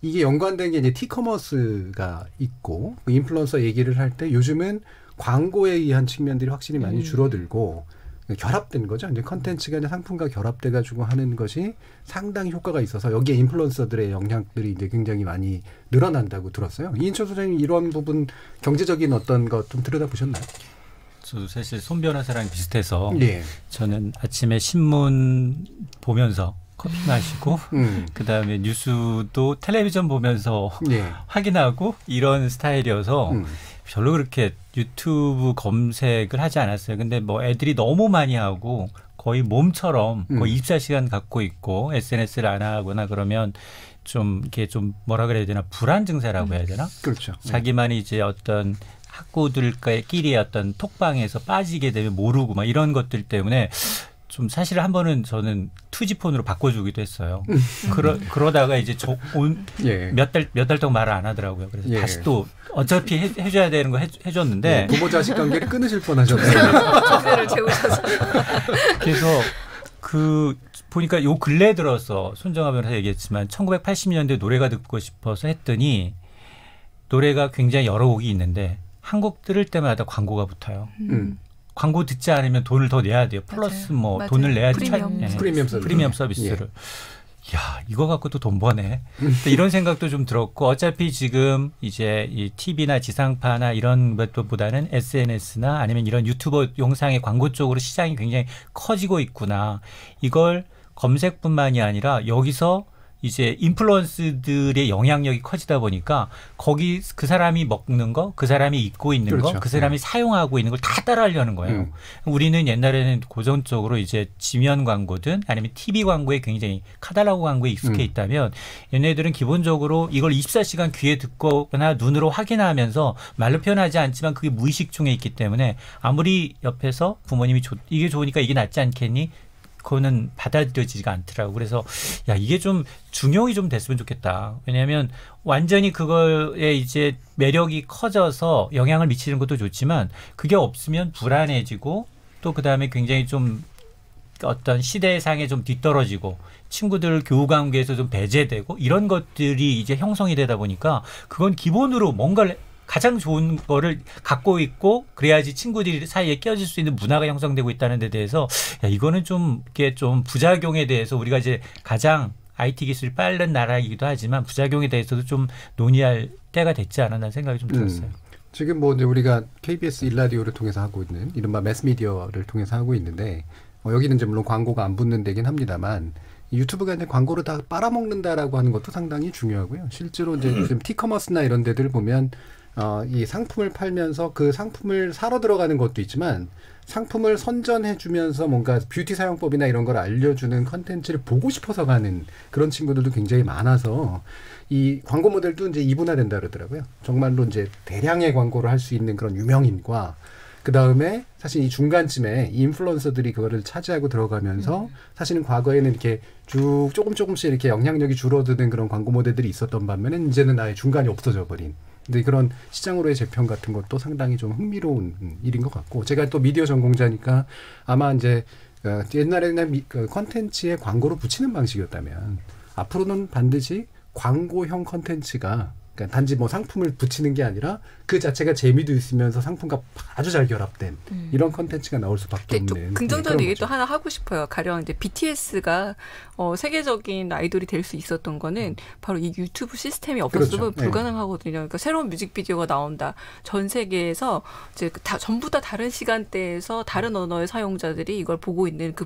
이게 연관된 게 이제 티커머스가 있고 그 인플루언서 얘기를 할 때 요즘은 광고에 의한 측면들이 확실히 많이 음. 줄어들고 결합된 거죠. 이제 컨텐츠가 이제 상품과 결합돼 가지고 하는 것이 상당히 효과가 있어서 여기에 인플루언서들의 영향들이 이제 굉장히 많이 늘어난다고 들었어요. 이인철 소장님 이런 부분 경제적인 어떤 것 좀 들여다보셨나요? 저 사실 손 변호사랑 비슷해서 예. 저는 아침에 신문 보면서 커피 마시고 음. 그다음에 뉴스도 텔레비전 보면서 예. 확인하고 이런 스타일이어서 음. 별로 그렇게 유튜브 검색을 하지 않았어요. 근데 뭐 애들이 너무 많이 하고 거의 몸처럼 거의 음. 24시간 갖고 있고 SNS를 안 하거나 그러면 좀 이렇게 좀 뭐라 그래야 되나 불안 증세라고 해야 되나? 그렇죠. 자기만이 이제 어떤 학구들과의끼리 어떤 톡방에서 빠지게 되면 모르고 막 이런 것들 때문에 좀 사실 한 번은 저는 투지폰으로 바꿔주기도 했어요. 음. 그러 그러다가 이제 몇달 몇달 예. 몇 동안 말을 안 하더라고요. 그래서 예. 다시 또 어차피 해, 해줘야 되는 거 해, 해줬는데 예. 부모 자식 관계를 끊으실 뻔하셨어요. 조세를 네. 재우셔서. 그래서 그 보니까 요 근래 들어서 손정하 변호사 얘기했지만 1980년대 노래가 듣고 싶어서 했더니 노래가 굉장히 여러 곡이 있는데 한곡 들을 때마다 광고가 붙어요. 음. 광고 듣지 않으면 돈을 더 내야 돼요. 플러스 맞아요. 뭐 맞아요. 돈을 내야지 프리미엄, 차, 예. 네. 프리미엄, 서비스. 프리미엄 서비스를. 예. 야 이거 갖고 또 돈 버네. 이런 생각도 좀 들었고 어차피 지금 이제 이 TV나 지상파나 이런 것보다는 SNS나 아니면 이런 유튜버 영상의 광고 쪽으로 시장이 굉장히 커지고 있구나. 이걸 검색뿐만이 아니라 여기서 이제 인플루언스들의 영향력이 커지다 보니까 거기 그 사람이 먹는 거, 그 사람이 입고 있는 그렇죠. 거, 그 사람이 네. 사용하고 있는 걸 다 따라하려는 거예요. 음. 우리는 옛날에는 고전적으로 이제 지면 광고든 아니면 TV 광고에 굉장히 카달라고 광고에 익숙해 음. 있다면 얘네들은 기본적으로 이걸 24시간 귀에 듣거나 눈으로 확인하면서 말로 표현하지 않지만 그게 무의식 중에 있기 때문에 아무리 옆에서 부모님이 조, 이게 좋으니까 이게 낫지 않겠니? 그거는 받아들여지지가 않더라고. 그래서 야 이게 좀 중용이 좀 됐으면 좋겠다. 왜냐하면 완전히 그거에 이제 매력이 커져서 영향을 미치는 것도 좋지만 그게 없으면 불안해지고 또 그 다음에 굉장히 좀 어떤 시대상에 좀 뒤떨어지고 친구들 교우 관계에서 좀 배제되고 이런 것들이 이제 형성이 되다 보니까 그건 기본으로 뭔가를 가장 좋은 거를 갖고 있고 그래야지 친구들 사이에 끼어질 수 있는 문화가 형성되고 있다는 데 대해서 야, 이거는 좀 이게 좀 부작용에 대해서 우리가 이제 가장 IT 기술이 빠른 나라이기도 하지만 부작용에 대해서도 좀 논의할 때가 됐지 않았나 생각이 좀 음. 들었어요. 음. 지금 뭐 이제 우리가 KBS 일라디오를 통해서 하고 있는 이른바 매스미디어를 통해서 하고 있는데 어, 여기는 이제 물론 광고가 안 붙는 데긴 합니다만 유튜브가 이제 광고를 다 빨아먹는다라고 하는 것도 상당히 중요하고요. 실제로 이제 음. 지금 티커머스나 이런 데들 보면 어, 이 상품을 팔면서 그 상품을 사러 들어가는 것도 있지만 상품을 선전해주면서 뭔가 뷰티 사용법이나 이런 걸 알려주는 컨텐츠를 보고 싶어서 가는 그런 친구들도 굉장히 많아서 이 광고 모델도 이제 이분화된다 그러더라고요. 정말로 이제 대량의 광고를 할 수 있는 그런 유명인과 그 다음에 사실 이 중간쯤에 인플루언서들이 그거를 차지하고 들어가면서 음. 사실은 과거에는 이렇게 쭉 조금 조금씩 이렇게 영향력이 줄어드는 그런 광고 모델들이 있었던 반면에 이제는 아예 중간이 없어져 버린 근데 그런 시장으로의 재편 같은 것도 상당히 좀 흥미로운 일인 것 같고 제가 또 미디어 전공자니까 아마 이제 어, 옛날에는 그 컨텐츠에 광고를 붙이는 방식이었다면 앞으로는 반드시 광고형 컨텐츠가 그러니까 단지 뭐 상품을 붙이는 게 아니라 그 자체가 재미도 있으면서 상품과 아주 잘 결합된 음. 이런 컨텐츠가 나올 수밖에 없는. 긍정적인 얘기 또 하나 하고 싶어요. 가령 이제 BTS가 어, 세계적인 아이돌이 될 수 있었던 거는 바로 이 유튜브 시스템이 없었으면 그렇죠. 네. 불가능하거든요. 그러니까 새로운 뮤직비디오가 나온다. 전 세계에서 이제 다 전부 다 다른 시간대에서 다른 언어의 사용자들이 이걸 보고 있는 그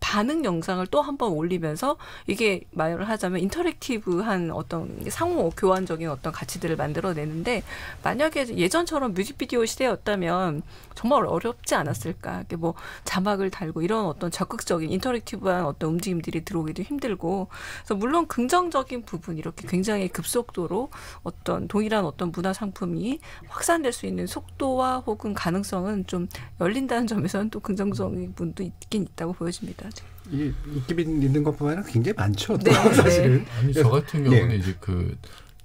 반응 영상을 또 한 번 올리면서 이게 말을 하자면 인터랙티브한 어떤 상호 교환적인 어떤 가치들을 만들어내는데 만약에 예전처럼 뮤직비디오 시대였다면 정말 어렵지 않았을까. 뭐 자막을 달고 이런 어떤 적극적인 인터랙티브한 어떤 움직임들이 들어오기도 힘들고 그래서 물론 긍정적인 부분 이렇게 굉장히 급속도로 어떤 동일한 어떤 문화 상품이 확산될 수 있는 속도와 혹은 가능성은 좀 열린다는 점에서는 또 긍정적인 부 분도 있긴 있다고 보여집니다. 이 입김이 있는 것뿐만 아니라 굉장히 많죠. 네, 네. 사실은. 아니 저 네. 같은 경우는 네. 이제 그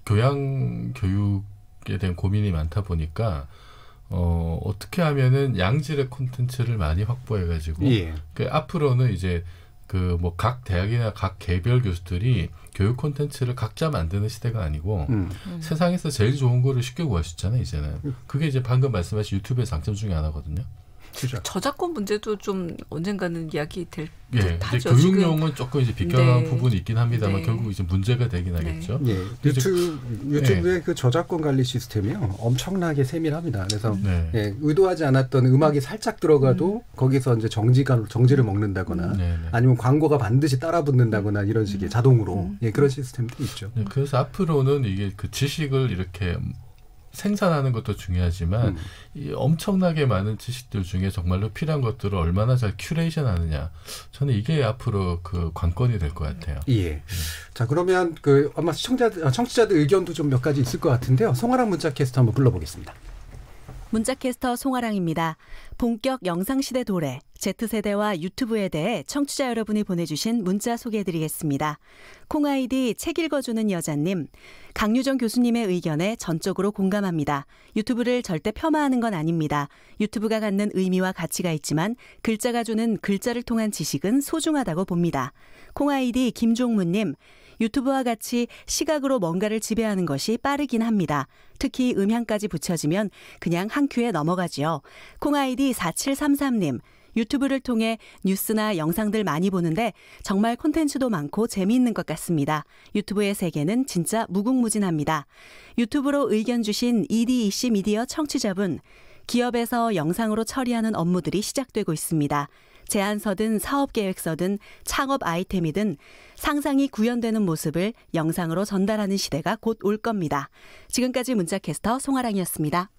교양 교육에 대한 고민이 많다 보니까 어 어떻게 하면은 양질의 콘텐츠를 많이 확보해 가지고 예. 그 앞으로는 이제 그 뭐 각 대학이나 각 개별 교수들이 교육 콘텐츠를 각자 만드는 시대가 아니고 음. 음. 세상에서 제일 좋은 거를 쉽게 구할 수 있잖아요 이제는 그게 이제 방금 말씀하신 유튜브의 장점 중에 하나거든요. 그죠. 저작권 문제도 좀 언젠가는 이야기 될 예, 이제 교육용은 조금 이제 비껴간 네. 부분이 있긴 합니다만 네. 결국 이제 문제가 되긴 네. 하겠죠. 네. 예, 유튜브 그- 유튜브의 예. 그 저작권 관리 시스템이요 엄청나게 세밀합니다. 그래서 음. 네. 예, 의도하지 않았던 음악이 음. 살짝 들어가도 음. 거기서 이제 정지가 정지를 먹는다거나 음. 네, 아니면 광고가 반드시 따라 붙는다거나 음. 이런 식의 음. 자동으로 예, 그런 시스템도 있죠. 그래서 앞으로는 이게 그 지식을 이렇게 생산하는 것도 중요하지만 음. 이 엄청나게 많은 지식들 중에 정말로 필요한 것들을 얼마나 잘 큐레이션 하느냐. 저는 이게 앞으로 그 관건이 될 것 같아요. 예. 네. 자, 그러면 그 아마 시청자 아, 청취자들 의견도 좀 몇 가지 있을 것 같은데요. 송아랑 문자 캐스터 한번 불러보겠습니다. 문자캐스터 송아랑입니다. 본격 영상시대 도래, Z세대와 유튜브에 대해 청취자 여러분이 보내주신 문자 소개해드리겠습니다. 콩아이디 책 읽어주는 여자님, 강유정 교수님의 의견에 전적으로 공감합니다. 유튜브를 절대 폄하하는 건 아닙니다. 유튜브가 갖는 의미와 가치가 있지만 글자가 주는 글자를 통한 지식은 소중하다고 봅니다. 콩아이디 김종문님 유튜브와 같이 시각으로 뭔가를 지배하는 것이 빠르긴 합니다. 특히 음향까지 붙여지면 그냥 한 큐에 넘어가지요. 콩아이디 4733님. 유튜브를 통해 뉴스나 영상들 많이 보는데 정말 콘텐츠도 많고 재미있는 것 같습니다. 유튜브의 세계는 진짜 무궁무진합니다. 유튜브로 의견 주신 EDEC 미디어 청취자분, 기업에서 영상으로 처리하는 업무들이 시작되고 있습니다. 제안서든 사업계획서든 창업 아이템이든 상상이 구현되는 모습을 영상으로 전달하는 시대가 곧 올 겁니다. 지금까지 문자캐스터 송아랑이었습니다.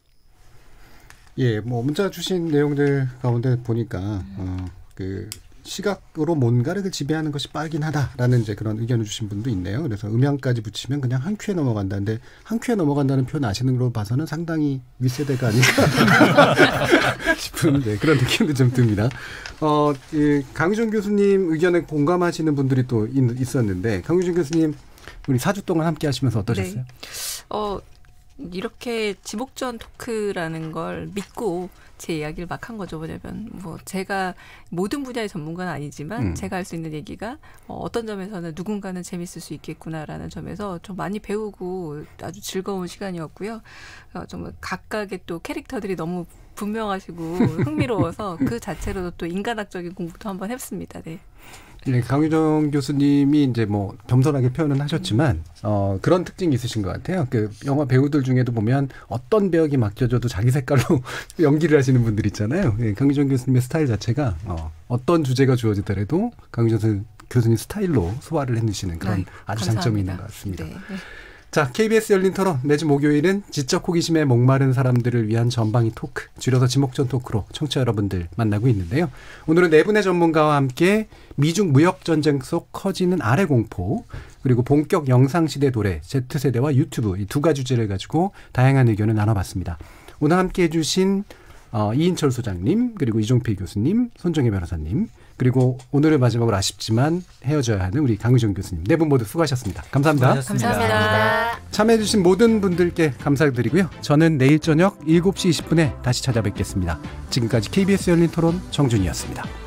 예, 뭐 문자 주신 내용들 가운데 보니까 어, 그 시각으로 뭔가를 지배하는 것이 빠르긴 하다라는 이제 그런 의견을 주신 분도 있네요. 그래서 음향까지 붙이면 그냥 한 큐에 넘어간다는데 한 큐에 넘어간다는 표현 아시는 걸로 봐서는 상당히 윗세대가 아닌가 싶은 네, 그런 느낌도 좀 듭니다. 어, 이 강유준 교수님 의견에 공감하시는 분들이 또 있, 었는데 강유준 교수님 우리 사주 동안 함께 하시면서 어떠셨어요? 네. 어, 이렇게 지목전 토크라는 걸 믿고 제 이야기를 막 한 거죠. 왜냐면 뭐 제가 모든 분야의 전문가는 아니지만 음. 제가 할 수 있는 얘기가 어, 어떤 어 점에서는 누군가는 재밌을 수 있겠구나라는 점에서 좀 많이 배우고 아주 즐거운 시간이었고요. 어, 정말 각각의 또 캐릭터들이 너무 분명하시고 흥미로워서 그 자체로도 또 인간학적인 공부도 한번 했습니다. 네. 네, 강유정 교수님이 이제 뭐 겸손하게 표현은 하셨지만 어, 그런 특징이 있으신 것 같아요. 그 영화 배우들 중에도 보면 어떤 배역이 맡겨져도 자기 색깔로 연기를 하시는 분들 있잖아요. 예, 강유정 교수님의 스타일 자체가 어, 어떤 주제가 주어지더라도 강유정 교수님 스타일로 소화를 해내시는 그런 아 아주 감사합니다. 장점이 있는 것 같습니다. 네. 네. 자, KBS 열린 토론 매주 목요일은 지적 호기심에 목마른 사람들을 위한 전방위 토크, 줄여서 지목전 토크로 청취자 여러분들 만나고 있는데요. 오늘은 네 분의 전문가와 함께 미중 무역 전쟁 속 커지는 아래 공포, 그리고 본격 영상 시대 도래, Z세대와 유튜브 이 두 가지 주제를 가지고 다양한 의견을 나눠봤습니다. 오늘 함께 해주신 어, 이인철 소장님, 그리고 이종필 교수님, 손정혜 변호사님, 그리고 오늘의 마지막으로 아쉽지만 헤어져야 하는 우리 강유정 교수님 네 분 모두 수고하셨습니다. 감사합니다. 수고하셨습니다. 감사합니다. 참여해주신 모든 분들께 감사드리고요. 저는 내일 저녁 7시 20분에 다시 찾아뵙겠습니다. 지금까지 KBS 열린 토론 정준이었습니다.